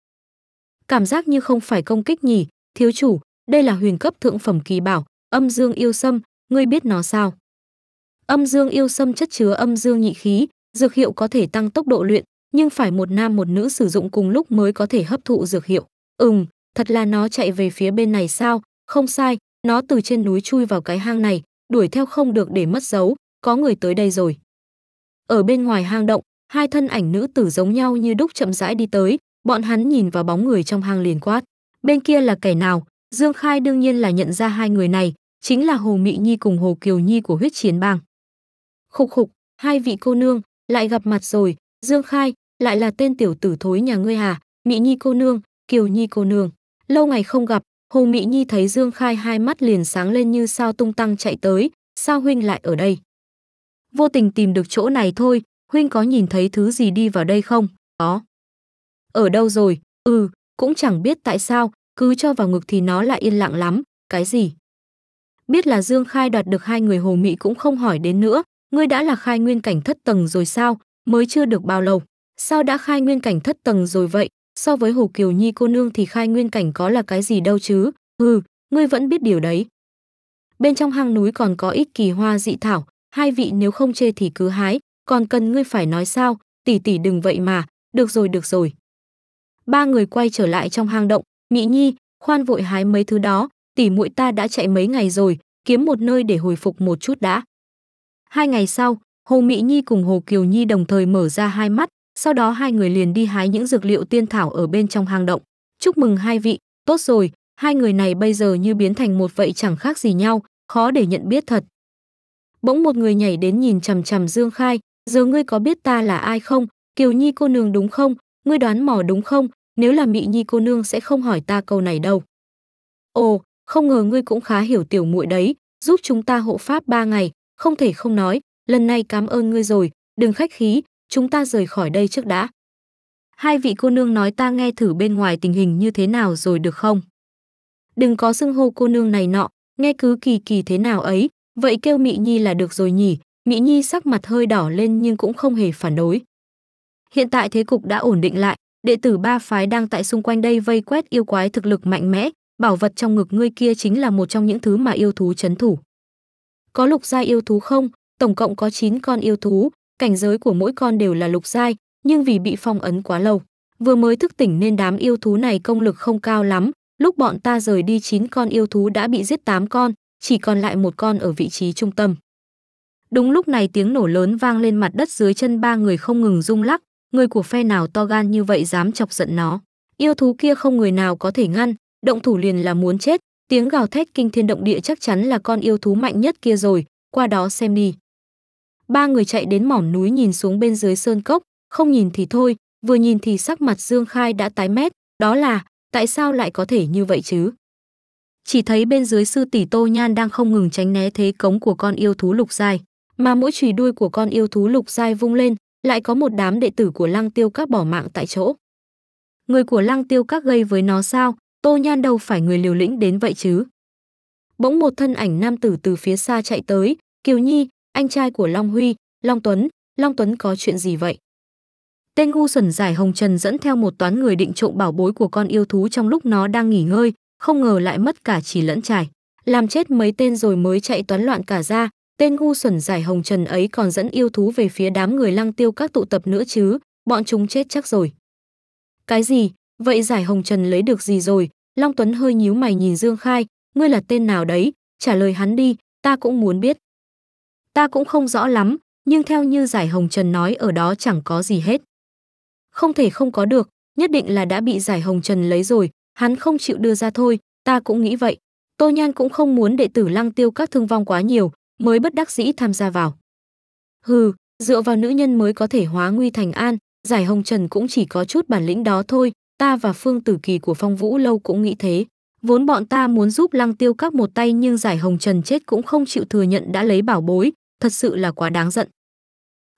Speaker 1: Cảm giác như không phải công kích nhỉ, thiếu chủ, đây là huyền cấp thượng phẩm kỳ bảo, âm dương yêu sâm, ngươi biết nó sao? Âm dương yêu sâm chất chứa âm dương nhị khí, dược hiệu có thể tăng tốc độ luyện, nhưng phải một nam một nữ sử dụng cùng lúc mới có thể hấp thụ dược hiệu. Ừm, thật là nó chạy về phía bên này sao? Không sai, nó từ trên núi chui vào cái hang này, đuổi theo không được để mất dấu, có người tới đây rồi. Ở bên ngoài hang động, hai thân ảnh nữ tử giống nhau như đúc chậm rãi đi tới, bọn hắn nhìn vào bóng người trong hang liền quát. Bên kia là kẻ nào? Dương Khai đương nhiên là nhận ra hai người này, chính là Hồ Mị Nhi cùng Hồ Kiều Nhi của huyết chiến bang. Khục khục, hai vị cô nương, lại gặp mặt rồi, Dương Khai, lại là tên tiểu tử thối nhà ngươi hà, Mị Nhi cô nương, Kiều Nhi cô nương. Lâu ngày không gặp, Hồ Mị Nhi thấy Dương Khai hai mắt liền sáng lên như sao tung tăng chạy tới, sao huynh lại ở đây? Vô tình tìm được chỗ này thôi, huynh có nhìn thấy thứ gì đi vào đây không? Có. Ở đâu rồi? Ừ, cũng chẳng biết tại sao, cứ cho vào ngực thì nó lại yên lặng lắm, cái gì? Biết là Dương Khai đoạt được hai người Hồ Mị cũng không hỏi đến nữa, ngươi đã là khai nguyên cảnh thất tầng rồi sao, mới chưa được bao lâu. Sao đã khai nguyên cảnh thất tầng rồi vậy? So với Hồ Kiều Nhi cô nương thì khai nguyên cảnh có là cái gì đâu chứ? Ừ, ngươi vẫn biết điều đấy. Bên trong hang núi còn có ít kỳ hoa dị thảo, hai vị nếu không chê thì cứ hái, còn cần ngươi phải nói sao, tỷ tỷ đừng vậy mà, được rồi được rồi. Ba người quay trở lại trong hang động, Mỹ Nhi, khoan vội hái mấy thứ đó, tỷ muội ta đã chạy mấy ngày rồi, kiếm một nơi để hồi phục một chút đã. Hai ngày sau, Hồ Mỹ Nhi cùng Hồ Kiều Nhi đồng thời mở ra hai mắt, sau đó hai người liền đi hái những dược liệu tiên thảo ở bên trong hang động. Chúc mừng hai vị, tốt rồi, hai người này bây giờ như biến thành một vậy chẳng khác gì nhau, khó để nhận biết thật. Bỗng một người nhảy đến nhìn chằm chằm Dương Khai, Giờ ngươi có biết ta là ai không? Kiều Nhi cô nương đúng không? Ngươi đoán mò đúng không? Nếu là Mị Nhi cô nương sẽ không hỏi ta câu này đâu. Ồ, không ngờ ngươi cũng khá hiểu tiểu muội đấy, giúp chúng ta hộ pháp ba ngày, không thể không nói, lần này cảm ơn ngươi rồi, đừng khách khí, chúng ta rời khỏi đây trước đã. Hai vị cô nương nói ta nghe thử bên ngoài tình hình như thế nào rồi được không? Đừng có xưng hô cô nương này nọ, nghe cứ kỳ kỳ thế nào ấy, vậy kêu Mị Nhi là được rồi nhỉ, Mỹ Nhi sắc mặt hơi đỏ lên nhưng cũng không hề phản đối. Hiện tại thế cục đã ổn định lại, đệ tử ba phái đang tại xung quanh đây vây quét yêu quái thực lực mạnh mẽ, bảo vật trong ngực ngươi kia chính là một trong những thứ mà yêu thú chấn thủ. Có lục giai yêu thú không? Tổng cộng có 9 con yêu thú, cảnh giới của mỗi con đều là lục giai, nhưng vì bị phong ấn quá lâu, vừa mới thức tỉnh nên đám yêu thú này công lực không cao lắm, lúc bọn ta rời đi 9 con yêu thú đã bị giết 8 con, chỉ còn lại một con ở vị trí trung tâm. Đúng lúc này tiếng nổ lớn vang lên mặt đất dưới chân ba người không ngừng rung lắc, người của phe nào to gan như vậy dám chọc giận nó. Yêu thú kia không người nào có thể ngăn, động thủ liền là muốn chết, tiếng gào thét kinh thiên động địa chắc chắn là con yêu thú mạnh nhất kia rồi, qua đó xem đi. Ba người chạy đến mỏm núi nhìn xuống bên dưới sơn cốc, không nhìn thì thôi, vừa nhìn thì sắc mặt Dương Khai đã tái mét, đó là, tại sao lại có thể như vậy chứ? Chỉ thấy bên dưới sư tỷ Tô Nhan đang không ngừng tránh né thế cống của con yêu thú lục dài mà mỗi chùy đuôi của con yêu thú lục giai vung lên, lại có một đám đệ tử của Lăng Tiêu Các bỏ mạng tại chỗ. Người của Lăng Tiêu Các gây với nó sao, Tô Nhan đâu phải người liều lĩnh đến vậy chứ. Bỗng một thân ảnh nam tử từ phía xa chạy tới, Kiều Nhi, anh trai của Long Huy, Long Tuấn, Long Tuấn có chuyện gì vậy? Tên ngu xuẩn giải hồng trần dẫn theo một toán người định trộm bảo bối của con yêu thú trong lúc nó đang nghỉ ngơi, không ngờ lại mất cả chỉ lẫn trải. Làm chết mấy tên rồi mới chạy toán loạn cả ra, tên ngu xuẩn giải hồng trần ấy còn dẫn yêu thú về phía đám người lăng tiêu các tụ tập nữa chứ, bọn chúng chết chắc rồi. Cái gì? Vậy giải hồng trần lấy được gì rồi? Long Tuấn hơi nhíu mày nhìn Dương Khai, ngươi là tên nào đấy? Trả lời hắn đi, ta cũng muốn biết. Ta cũng không rõ lắm, nhưng theo như giải hồng trần nói ở đó chẳng có gì hết. Không thể không có được, nhất định là đã bị giải hồng trần lấy rồi, hắn không chịu đưa ra thôi, ta cũng nghĩ vậy. Tô Nhan cũng không muốn đệ tử lăng tiêu các thương vong quá nhiều, mới bất đắc dĩ tham gia vào hừ dựa vào nữ nhân mới có thể hóa nguy thành an giải hồng trần cũng chỉ có chút bản lĩnh đó thôi ta và phương tử kỳ của phong vũ lâu cũng nghĩ thế vốn bọn ta muốn giúp lăng tiêu các một tay nhưng giải hồng trần chết cũng không chịu thừa nhận đã lấy bảo bối thật sự là quá đáng giận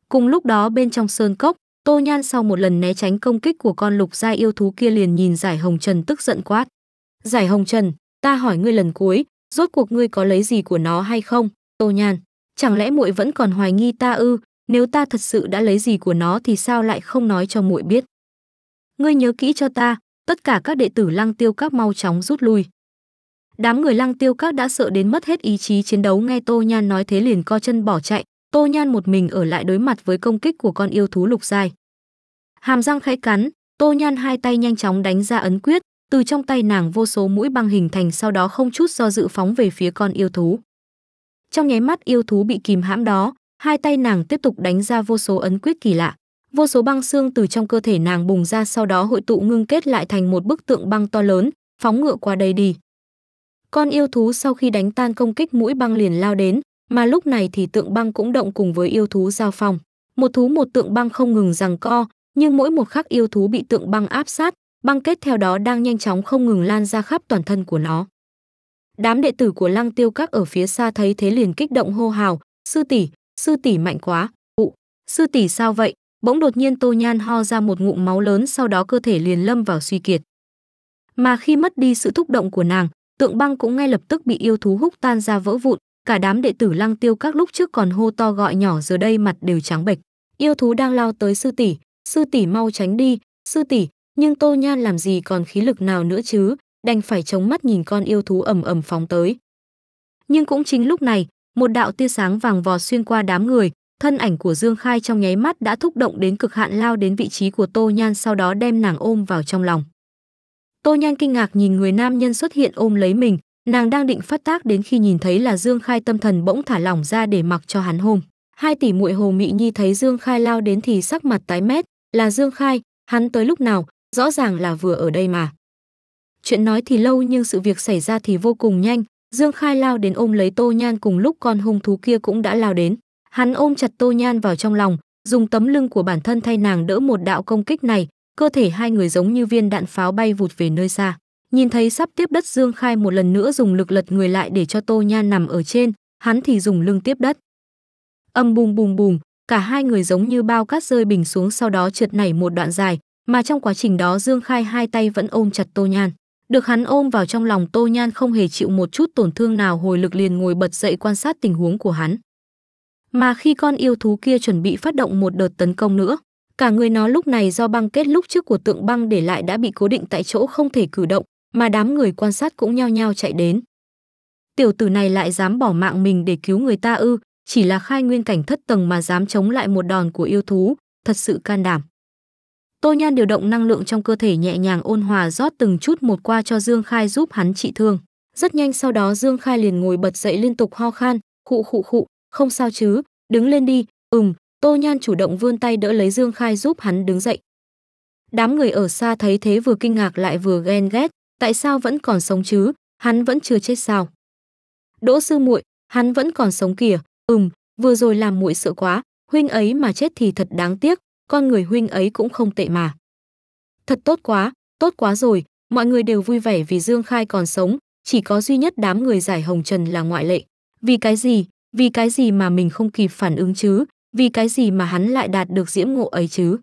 Speaker 1: cùng lúc đó bên trong sơn cốc tô nhan sau một lần né tránh công kích của con lục gia yêu thú kia liền nhìn giải hồng trần tức giận quát giải hồng trần ta hỏi ngươi lần cuối rốt cuộc ngươi có lấy gì của nó hay không Tô Nhan, chẳng lẽ muội vẫn còn hoài nghi ta ư? Nếu ta thật sự đã lấy gì của nó thì sao lại không nói cho muội biết? Ngươi nhớ kỹ cho ta, tất cả các đệ tử Lăng Tiêu Các mau chóng rút lui. Đám người Lăng Tiêu Các đã sợ đến mất hết ý chí chiến đấu nghe Tô Nhan nói thế liền co chân bỏ chạy, Tô Nhan một mình ở lại đối mặt với công kích của con yêu thú lục dài. Hàm răng khẽ cắn, Tô Nhan hai tay nhanh chóng đánh ra ấn quyết, từ trong tay nàng vô số mũi băng hình thành sau đó không chút do dự phóng về phía con yêu thú. Trong nháy mắt yêu thú bị kìm hãm đó, hai tay nàng tiếp tục đánh ra vô số ấn quyết kỳ lạ. Vô số băng xương từ trong cơ thể nàng bùng ra sau đó hội tụ ngưng kết lại thành một bức tượng băng to lớn, phóng ngựa qua đây đi. Con yêu thú sau khi đánh tan công kích mũi băng liền lao đến, mà lúc này thì tượng băng cũng động cùng với yêu thú giao phong. Một thú một tượng băng không ngừng rằng co, nhưng mỗi một khắc yêu thú bị tượng băng áp sát, băng kết theo đó đang nhanh chóng không ngừng lan ra khắp toàn thân của nó. Đám đệ tử của Lăng Tiêu Các ở phía xa thấy thế liền kích động hô hào, "Sư tỷ, sư tỷ mạnh quá, ụ, sư tỷ sao vậy?" Bỗng đột nhiên Tô Nhan ho ra một ngụm máu lớn, sau đó cơ thể liền lâm vào suy kiệt. Mà khi mất đi sự thúc động của nàng, tượng băng cũng ngay lập tức bị yêu thú húc tan ra vỡ vụn, cả đám đệ tử Lăng Tiêu Các lúc trước còn hô to gọi nhỏ giờ đây mặt đều trắng bệch. Yêu thú đang lao tới sư tỷ, sư tỷ mau tránh đi, sư tỷ, nhưng Tô Nhan làm gì còn khí lực nào nữa chứ, đành phải chống mắt nhìn con yêu thú ầm ầm phóng tới. Nhưng cũng chính lúc này, một đạo tia sáng vàng vọt xuyên qua đám người, thân ảnh của Dương Khai trong nháy mắt đã thúc động đến cực hạn lao đến vị trí của Tô Nhan sau đó đem nàng ôm vào trong lòng. Tô Nhan kinh ngạc nhìn người nam nhân xuất hiện ôm lấy mình, nàng đang định phát tác đến khi nhìn thấy là Dương Khai tâm thần bỗng thả lỏng ra để mặc cho hắn hôn. Hai tỷ muội Hồ Mị Nhi thấy Dương Khai lao đến thì sắc mặt tái mét, là Dương Khai, hắn tới lúc nào, rõ ràng là vừa ở đây mà. Chuyện nói thì lâu nhưng sự việc xảy ra thì vô cùng nhanh, Dương Khai lao đến ôm lấy Tô Nhan cùng lúc con hung thú kia cũng đã lao đến. Hắn ôm chặt Tô Nhan vào trong lòng, dùng tấm lưng của bản thân thay nàng đỡ một đạo công kích này, cơ thể hai người giống như viên đạn pháo bay vụt về nơi xa. Nhìn thấy sắp tiếp đất Dương Khai một lần nữa dùng lực lật người lại để cho Tô Nhan nằm ở trên, hắn thì dùng lưng tiếp đất. Âm bùm bùm bùm, cả hai người giống như bao cát rơi bình xuống sau đó trượt nảy một đoạn dài, mà trong quá trình đó Dương Khai hai tay vẫn ôm chặt Tô Nhan. Được hắn ôm vào trong lòng Tô Nhan không hề chịu một chút tổn thương nào hồi lực liền ngồi bật dậy quan sát tình huống của hắn. Mà khi con yêu thú kia chuẩn bị phát động một đợt tấn công nữa, cả người nó lúc này do băng kết lúc trước của tượng băng để lại đã bị cố định tại chỗ không thể cử động, mà đám người quan sát cũng nhao nhao chạy đến. Tiểu tử này lại dám bỏ mạng mình để cứu người ta ư, chỉ là khai nguyên cảnh thất tầng mà dám chống lại một đòn của yêu thú, thật sự can đảm. Tô Nhan điều động năng lượng trong cơ thể nhẹ nhàng ôn hòa rót từng chút một qua cho Dương Khai giúp hắn trị thương. Rất nhanh sau đó Dương Khai liền ngồi bật dậy liên tục ho khan, khụ khụ khụ, không sao chứ, đứng lên đi, ừm, Tô Nhan chủ động vươn tay đỡ lấy Dương Khai giúp hắn đứng dậy. Đám người ở xa thấy thế vừa kinh ngạc lại vừa ghen ghét, tại sao vẫn còn sống chứ, hắn vẫn chưa chết sao? Đỗ sư muội, hắn vẫn còn sống kìa, ừm, vừa rồi làm muội sợ quá, huynh ấy mà chết thì thật đáng tiếc, con người huynh ấy cũng không tệ mà. Thật tốt quá, tốt quá rồi, mọi người đều vui vẻ vì Dương Khai còn sống, chỉ có duy nhất đám người giải hồng trần là ngoại lệ. Vì cái gì, vì cái gì mà mình không kịp phản ứng chứ, vì cái gì mà hắn lại đạt được diễm ngộ ấy chứ.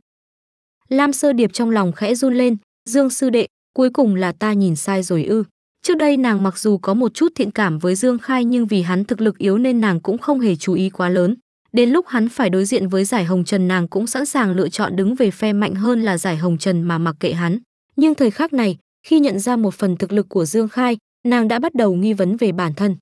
Speaker 1: Lam Sơ Điệp trong lòng khẽ run lên, Dương Sư Đệ, cuối cùng là ta nhìn sai rồi ư. Trước đây nàng mặc dù có một chút thiện cảm với Dương Khai nhưng vì hắn thực lực yếu nên nàng cũng không hề chú ý quá lớn. Đến lúc hắn phải đối diện với giải hồng trần nàng cũng sẵn sàng lựa chọn đứng về phe mạnh hơn là giải hồng trần mà mặc kệ hắn. Nhưng thời khắc này, khi nhận ra một phần thực lực của Dương Khai, nàng đã bắt đầu nghi vấn về bản thân.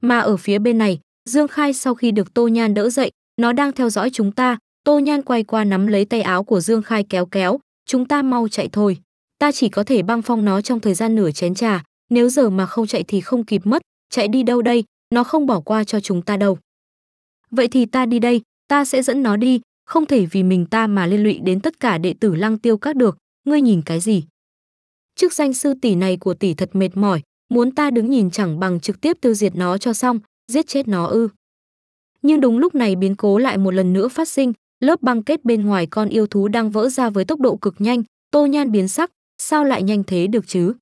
Speaker 1: Mà ở phía bên này, Dương Khai sau khi được Tô Nhan đỡ dậy, nó đang theo dõi chúng ta, Tô Nhan quay qua nắm lấy tay áo của Dương Khai kéo kéo, chúng ta mau chạy thôi. Ta chỉ có thể băng phong nó trong thời gian nửa chén trà, nếu giờ mà không chạy thì không kịp mất, chạy đi đâu đây, nó không bỏ qua cho chúng ta đâu vậy thì ta đi đây ta sẽ dẫn nó đi không thể vì mình ta mà liên lụy đến tất cả đệ tử lăng tiêu các được ngươi nhìn cái gì chức danh sư tỷ này của tỷ thật mệt mỏi muốn ta đứng nhìn chẳng bằng trực tiếp tiêu diệt nó cho xong giết chết nó ư nhưng đúng lúc này biến cố lại một lần nữa phát sinh lớp băng kết bên ngoài con yêu thú đang vỡ ra với tốc độ cực nhanh tô nhan biến sắc sao lại nhanh thế được chứ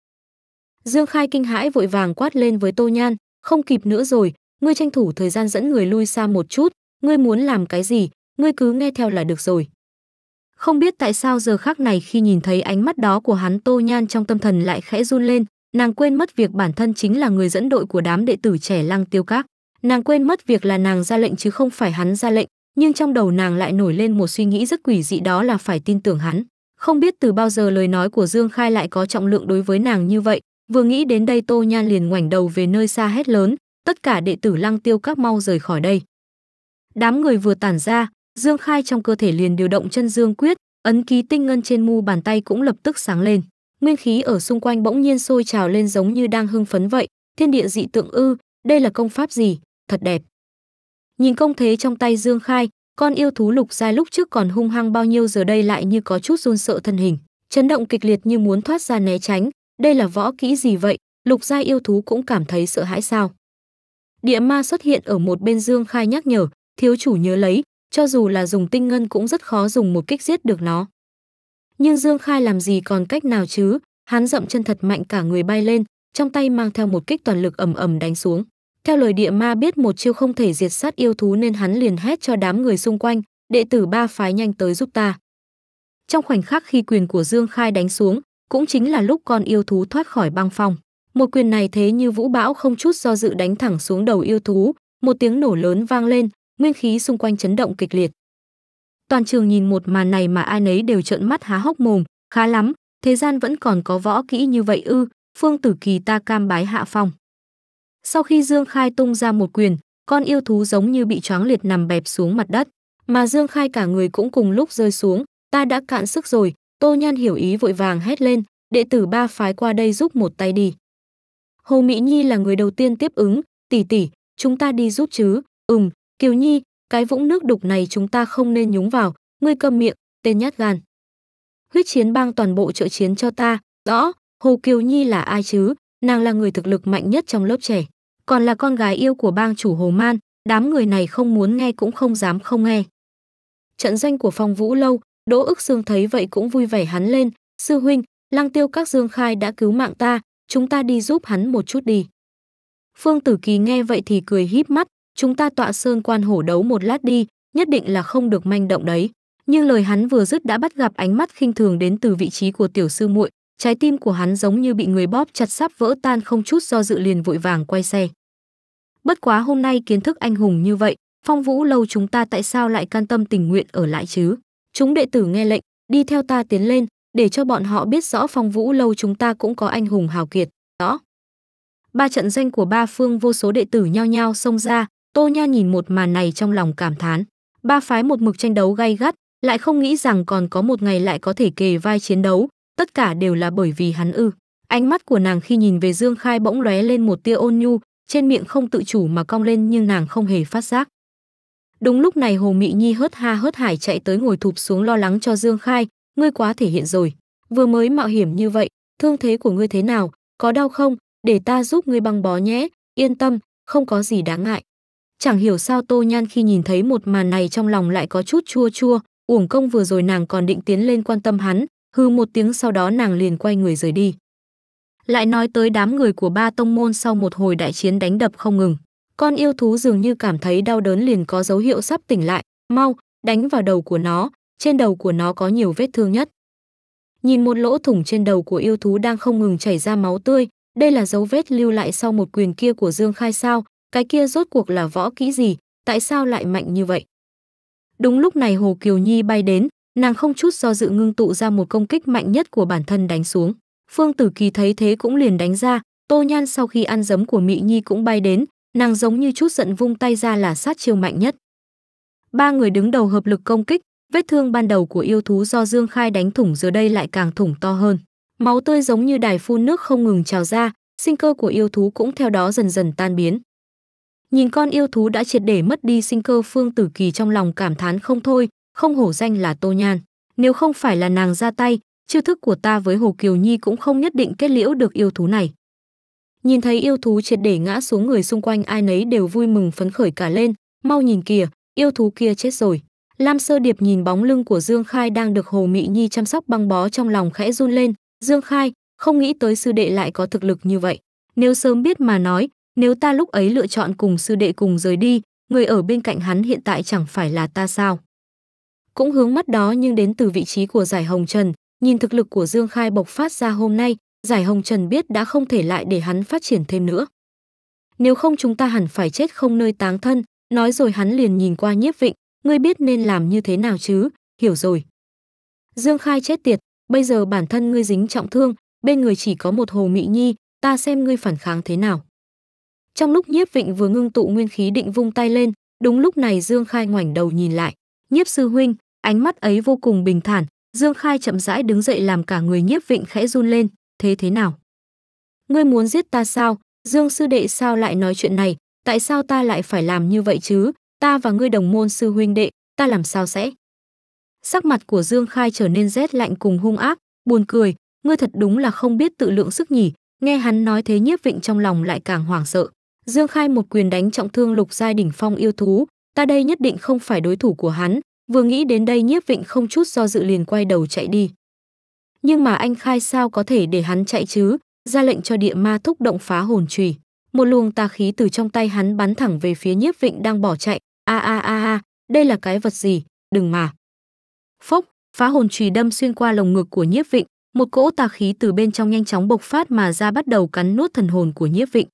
Speaker 1: dương khai kinh hãi vội vàng quát lên với tô nhan không kịp nữa rồi ngươi tranh thủ thời gian dẫn người lui xa một chút, ngươi muốn làm cái gì, ngươi cứ nghe theo là được rồi. Không biết tại sao giờ khác này khi nhìn thấy ánh mắt đó của hắn Tô Nhan trong tâm thần lại khẽ run lên, nàng quên mất việc bản thân chính là người dẫn đội của đám đệ tử trẻ Lăng Tiêu Các. Nàng quên mất việc là nàng ra lệnh chứ không phải hắn ra lệnh, nhưng trong đầu nàng lại nổi lên một suy nghĩ rất quỷ dị đó là phải tin tưởng hắn. Không biết từ bao giờ lời nói của Dương Khai lại có trọng lượng đối với nàng như vậy, vừa nghĩ đến đây Tô Nhan liền ngoảnh đầu về nơi xa hét lớn, tất cả đệ tử Lăng Tiêu các mau rời khỏi đây. Đám người vừa tản ra, Dương Khai trong cơ thể liền điều động chân dương quyết, ấn ký tinh ngân trên mu bàn tay cũng lập tức sáng lên. Nguyên khí ở xung quanh bỗng nhiên sôi trào lên giống như đang hưng phấn vậy, thiên địa dị tượng ư, đây là công pháp gì, thật đẹp. Nhìn công thế trong tay Dương Khai, con yêu thú lục giai lúc trước còn hung hăng bao nhiêu giờ đây lại như có chút run sợ thân hình, chấn động kịch liệt như muốn thoát ra né tránh, đây là võ kỹ gì vậy, lục giai yêu thú cũng cảm thấy sợ hãi sao? Địa ma xuất hiện ở một bên Dương Khai nhắc nhở, thiếu chủ nhớ lấy, cho dù là dùng tinh ngân cũng rất khó dùng một kích giết được nó. Nhưng Dương Khai làm gì còn cách nào chứ, hắn dậm chân thật mạnh cả người bay lên, trong tay mang theo một kích toàn lực ầm ầm đánh xuống. Theo lời địa ma biết một chiêu không thể diệt sát yêu thú nên hắn liền hét cho đám người xung quanh, đệ tử ba phái nhanh tới giúp ta. Trong khoảnh khắc khi quyền của Dương Khai đánh xuống, cũng chính là lúc con yêu thú thoát khỏi băng phong. Một quyền này thế như vũ bão không chút do dự đánh thẳng xuống đầu yêu thú, một tiếng nổ lớn vang lên, nguyên khí xung quanh chấn động kịch liệt. Toàn trường nhìn một màn này mà ai nấy đều trợn mắt há hốc mồm, khá lắm, thế gian vẫn còn có võ kỹ như vậy ư, Phương Tử Kỳ ta cam bái hạ phong. Sau khi Dương Khai tung ra một quyền, con yêu thú giống như bị choáng liệt nằm bẹp xuống mặt đất, mà Dương Khai cả người cũng cùng lúc rơi xuống, ta đã cạn sức rồi, Tô Nhan hiểu ý vội vàng hét lên, đệ tử ba phái qua đây giúp một tay đi. Hồ Mỹ Nhi là người đầu tiên tiếp ứng, tỷ tỷ, chúng ta đi giúp chứ, ừm, Kiều Nhi, cái vũng nước đục này chúng ta không nên nhúng vào, ngươi câm miệng, tên nhát gan. Huyết chiến bang toàn bộ trợ chiến cho ta, rõ, Hồ Kiều Nhi là ai chứ, nàng là người thực lực mạnh nhất trong lớp trẻ, còn là con gái yêu của bang chủ Hồ Man, đám người này không muốn nghe cũng không dám không nghe. Trận danh của phong vũ lâu, Đỗ ức Dương thấy vậy cũng vui vẻ hắn lên, sư huynh, lăng tiêu các Dương Khai đã cứu mạng ta, chúng ta đi giúp hắn một chút đi. Phương Tử Kỳ nghe vậy thì cười híp mắt, chúng ta tọa sơn quan hổ đấu một lát đi, nhất định là không được manh động đấy. Nhưng lời hắn vừa dứt đã bắt gặp ánh mắt khinh thường đến từ vị trí của tiểu sư muội, trái tim của hắn giống như bị người bóp chặt sắp vỡ tan không chút do dự liền vội vàng quay xe. Bất quá hôm nay kiến thức anh hùng như vậy, phong vũ lâu chúng ta tại sao lại can tâm tình nguyện ở lại chứ? Chúng đệ tử nghe lệnh, đi theo ta tiến lên, để cho bọn họ biết rõ phong vũ lâu chúng ta cũng có anh hùng hào kiệt, đó. Ba trận danh của ba phương vô số đệ tử nhao nhau xông ra, Tô Nha nhìn một màn này trong lòng cảm thán. Ba phái một mực tranh đấu gay gắt, lại không nghĩ rằng còn có một ngày lại có thể kề vai chiến đấu, tất cả đều là bởi vì hắn ư. Ánh mắt của nàng khi nhìn về Dương Khai bỗng lóe lên một tia ôn nhu, trên miệng không tự chủ mà cong lên nhưng nàng không hề phát giác. Đúng lúc này Hồ Mị Nhi hớt ha hớt hải chạy tới ngồi thụp xuống lo lắng cho Dương Khai, ngươi quá thể hiện rồi. Vừa mới mạo hiểm như vậy, thương thế của ngươi thế nào, có đau không, để ta giúp ngươi băng bó nhé, yên tâm, không có gì đáng ngại. Chẳng hiểu sao Tô Nhan khi nhìn thấy một màn này trong lòng lại có chút chua chua, uổng công vừa rồi nàng còn định tiến lên quan tâm hắn, hư một tiếng sau đó nàng liền quay người rời đi. Lại nói tới đám người của ba tông môn sau một hồi đại chiến đánh đập không ngừng. Con yêu thú dường như cảm thấy đau đớn liền có dấu hiệu sắp tỉnh lại, mau, đánh vào đầu của nó, trên đầu của nó có nhiều vết thương nhất. Nhìn một lỗ thủng trên đầu của yêu thú đang không ngừng chảy ra máu tươi, đây là dấu vết lưu lại sau một quyền kia của Dương Khai sao, cái kia rốt cuộc là võ kỹ gì, tại sao lại mạnh như vậy? Đúng lúc này Hồ Kiều Nhi bay đến, nàng không chút do dự ngưng tụ ra một công kích mạnh nhất của bản thân đánh xuống. Phương Tử Kỳ thấy thế cũng liền đánh ra, Tô Nhan sau khi ăn giấm của mỹ Nhi cũng bay đến, nàng giống như chút giận vung tay ra là sát chiêu mạnh nhất. Ba người đứng đầu hợp lực công kích, Vết thương ban đầu của yêu thú do Dương Khai đánh thủng giờ đây lại càng thủng to hơn. Máu tươi giống như đài phun nước không ngừng trào ra, sinh cơ của yêu thú cũng theo đó dần dần tan biến. Nhìn con yêu thú đã triệt để mất đi sinh cơ Phương Tử Kỳ trong lòng cảm thán không thôi, không hổ danh là Tô Nhan. Nếu không phải là nàng ra tay, chiêu thức của ta với Hồ Kiều Nhi cũng không nhất định kết liễu được yêu thú này. Nhìn thấy yêu thú triệt để ngã xuống người xung quanh ai nấy đều vui mừng phấn khởi cả lên, mau nhìn kìa, yêu thú kia chết rồi. Lam Sơ Điệp nhìn bóng lưng của Dương Khai đang được Hồ Mị Nhi chăm sóc băng bó trong lòng khẽ run lên. Dương Khai, không nghĩ tới sư đệ lại có thực lực như vậy. Nếu sớm biết mà nói, nếu ta lúc ấy lựa chọn cùng sư đệ cùng rời đi, người ở bên cạnh hắn hiện tại chẳng phải là ta sao. Cũng hướng mắt đó nhưng đến từ vị trí của giải hồng trần, nhìn thực lực của Dương Khai bộc phát ra hôm nay, giải hồng trần biết đã không thể lại để hắn phát triển thêm nữa. Nếu không chúng ta hẳn phải chết không nơi táng thân, nói rồi hắn liền nhìn qua nhiếp vịnh, ngươi biết nên làm như thế nào chứ, hiểu rồi. Dương Khai chết tiệt, bây giờ bản thân ngươi dính trọng thương, bên người chỉ có một Hồ Mị Nhi, ta xem ngươi phản kháng thế nào. Trong lúc Nhiếp Vịnh vừa ngưng tụ nguyên khí định vung tay lên, đúng lúc này Dương Khai ngoảnh đầu nhìn lại, Nhiếp sư huynh, ánh mắt ấy vô cùng bình thản, Dương Khai chậm rãi đứng dậy làm cả người Nhiếp Vịnh khẽ run lên, thế thế nào? Ngươi muốn giết ta sao? Dương sư đệ sao lại nói chuyện này, tại sao ta lại phải làm như vậy chứ? ta và ngươi đồng môn sư huynh đệ, ta làm sao sẽ? Sắc mặt của Dương Khai trở nên rét lạnh cùng hung ác, buồn cười, ngươi thật đúng là không biết tự lượng sức nhỉ, nghe hắn nói thế nhiếp vịnh trong lòng lại càng hoảng sợ. Dương Khai một quyền đánh trọng thương lục giai đỉnh phong yêu thú, ta đây nhất định không phải đối thủ của hắn, vừa nghĩ đến đây nhiếp vịnh không chút do dự liền quay đầu chạy đi. Nhưng mà anh Khai sao có thể để hắn chạy chứ, ra lệnh cho địa ma thúc động phá hồn trùy. Một luồng tà khí từ trong tay hắn bắn thẳng về phía nhiếp vịnh đang bỏ chạy, a a a a đây là cái vật gì đừng mà phốc phá hồn chùy đâm xuyên qua lồng ngực của nhiếp vịnh một cỗ tà khí từ bên trong nhanh chóng bộc phát mà ra bắt đầu cắn nuốt thần hồn của nhiếp vịnh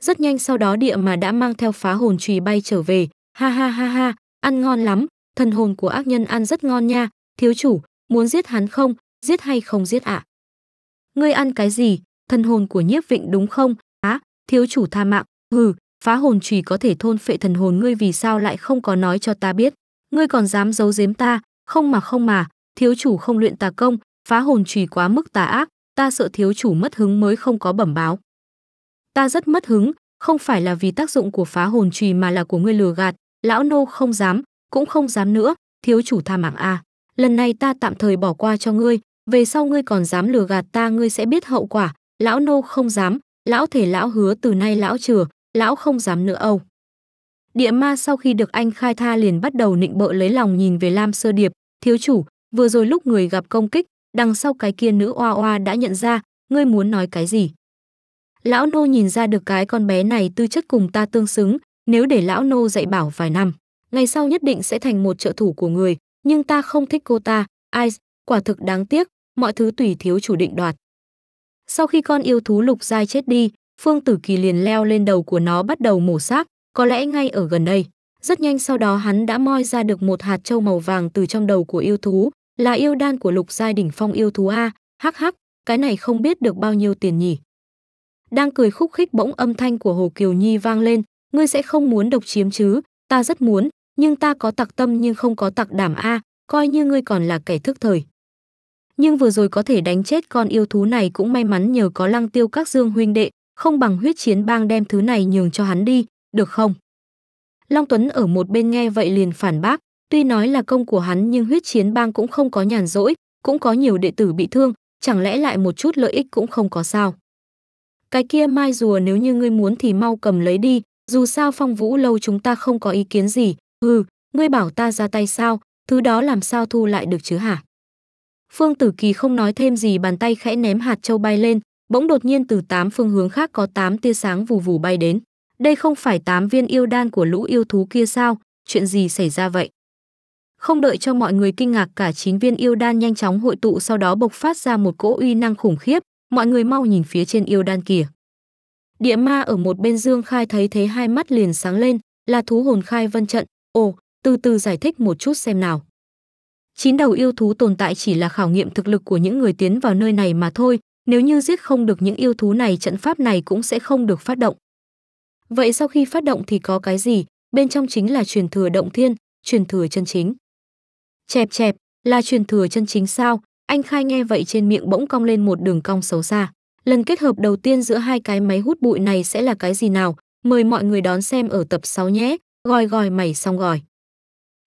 Speaker 1: rất nhanh sau đó địa mà đã mang theo phá hồn chùy bay trở về ha ha ha ha ăn ngon lắm thần hồn của ác nhân ăn rất ngon nha thiếu chủ muốn giết hắn không giết hay không giết ạ ngươi ăn cái gì thần hồn của nhiếp vịnh đúng không á à, thiếu chủ tha mạng hừ phá hồn chùy có thể thôn phệ thần hồn ngươi vì sao lại không có nói cho ta biết ngươi còn dám giấu giếm ta không mà không mà thiếu chủ không luyện tà công phá hồn chùy quá mức tà ác ta sợ thiếu chủ mất hứng mới không có bẩm báo ta rất mất hứng không phải là vì tác dụng của phá hồn chùy mà là của ngươi lừa gạt lão nô không dám cũng không dám nữa thiếu chủ tha mạng a à. lần này ta tạm thời bỏ qua cho ngươi về sau ngươi còn dám lừa gạt ta ngươi sẽ biết hậu quả lão nô không dám lão thể lão hứa từ nay lão chừa lão không dám nữa âu. Địa ma sau khi được anh khai tha liền bắt đầu nịnh bợ lấy lòng nhìn về Lam Sơ Điệp, thiếu chủ, vừa rồi lúc người gặp công kích, đằng sau cái kia nữ oa oa đã nhận ra, ngươi muốn nói cái gì? Lão nô nhìn ra được cái con bé này tư chất cùng ta tương xứng, nếu để lão nô dạy bảo vài năm, ngày sau nhất định sẽ thành một trợ thủ của người, nhưng ta không thích cô ta, ai, quả thực đáng tiếc, mọi thứ tùy thiếu chủ định đoạt. Sau khi con yêu thú lục giai chết đi, Phương Tử Kỳ liền leo lên đầu của nó bắt đầu mổ xác, có lẽ ngay ở gần đây. Rất nhanh sau đó hắn đã moi ra được một hạt trâu màu vàng từ trong đầu của yêu thú, là yêu đan của lục giai đỉnh phong yêu thú a, hắc hắc, cái này không biết được bao nhiêu tiền nhỉ. Đang cười khúc khích bỗng âm thanh của Hồ Kiều Nhi vang lên, ngươi sẽ không muốn độc chiếm chứ, ta rất muốn, nhưng ta có tặc tâm nhưng không có tặc đảm a, coi như ngươi còn là kẻ thức thời. Nhưng vừa rồi có thể đánh chết con yêu thú này cũng may mắn nhờ có lăng tiêu các dương huynh đệ, không bằng huyết chiến bang đem thứ này nhường cho hắn đi, được không? Long Tuấn ở một bên nghe vậy liền phản bác, tuy nói là công của hắn nhưng huyết chiến bang cũng không có nhàn rỗi, cũng có nhiều đệ tử bị thương, chẳng lẽ lại một chút lợi ích cũng không có sao? Cái kia mai rùa nếu như ngươi muốn thì mau cầm lấy đi, dù sao phong vũ lâu chúng ta không có ý kiến gì, hừ, ngươi bảo ta ra tay sao, thứ đó làm sao thu lại được chứ hả? Phương Tử Kỳ không nói thêm gì bàn tay khẽ ném hạt châu bay lên, Bỗng đột nhiên từ tám phương hướng khác có tám tia sáng vù vù bay đến. Đây không phải tám viên yêu đan của lũ yêu thú kia sao? Chuyện gì xảy ra vậy? Không đợi cho mọi người kinh ngạc cả chín viên yêu đan nhanh chóng hội tụ sau đó bộc phát ra một cỗ uy năng khủng khiếp, mọi người mau nhìn phía trên yêu đan kìa. Địa ma ở một bên Dương Khai thấy thế hai mắt liền sáng lên, là thú hồn khai vân trận, ồ, từ từ giải thích một chút xem nào. Chín đầu yêu thú tồn tại chỉ là khảo nghiệm thực lực của những người tiến vào nơi này mà thôi, nếu như giết không được những yêu thú này trận pháp này cũng sẽ không được phát động. Vậy sau khi phát động thì có cái gì? Bên trong chính là truyền thừa động thiên, truyền thừa chân chính. Chẹp chẹp, là truyền thừa chân chính sao? Anh Khai nghe vậy trên miệng bỗng cong lên một đường cong xấu xa. Lần kết hợp đầu tiên giữa hai cái máy hút bụi này sẽ là cái gì nào? Mời mọi người đón xem ở tập 6 nhé. Gòi gòi mày xong gòi.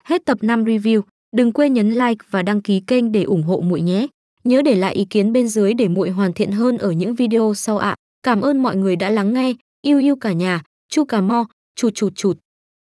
Speaker 1: Hết tập 5 review, đừng quên nhấn like và đăng ký kênh để ủng hộ muội nhé. Nhớ để lại ý kiến bên dưới để muội hoàn thiện hơn ở những video sau ạ. À. Cảm ơn mọi người đã lắng nghe. Yêu yêu cả nhà. Chu Cà Mo, chụt chụt chụt.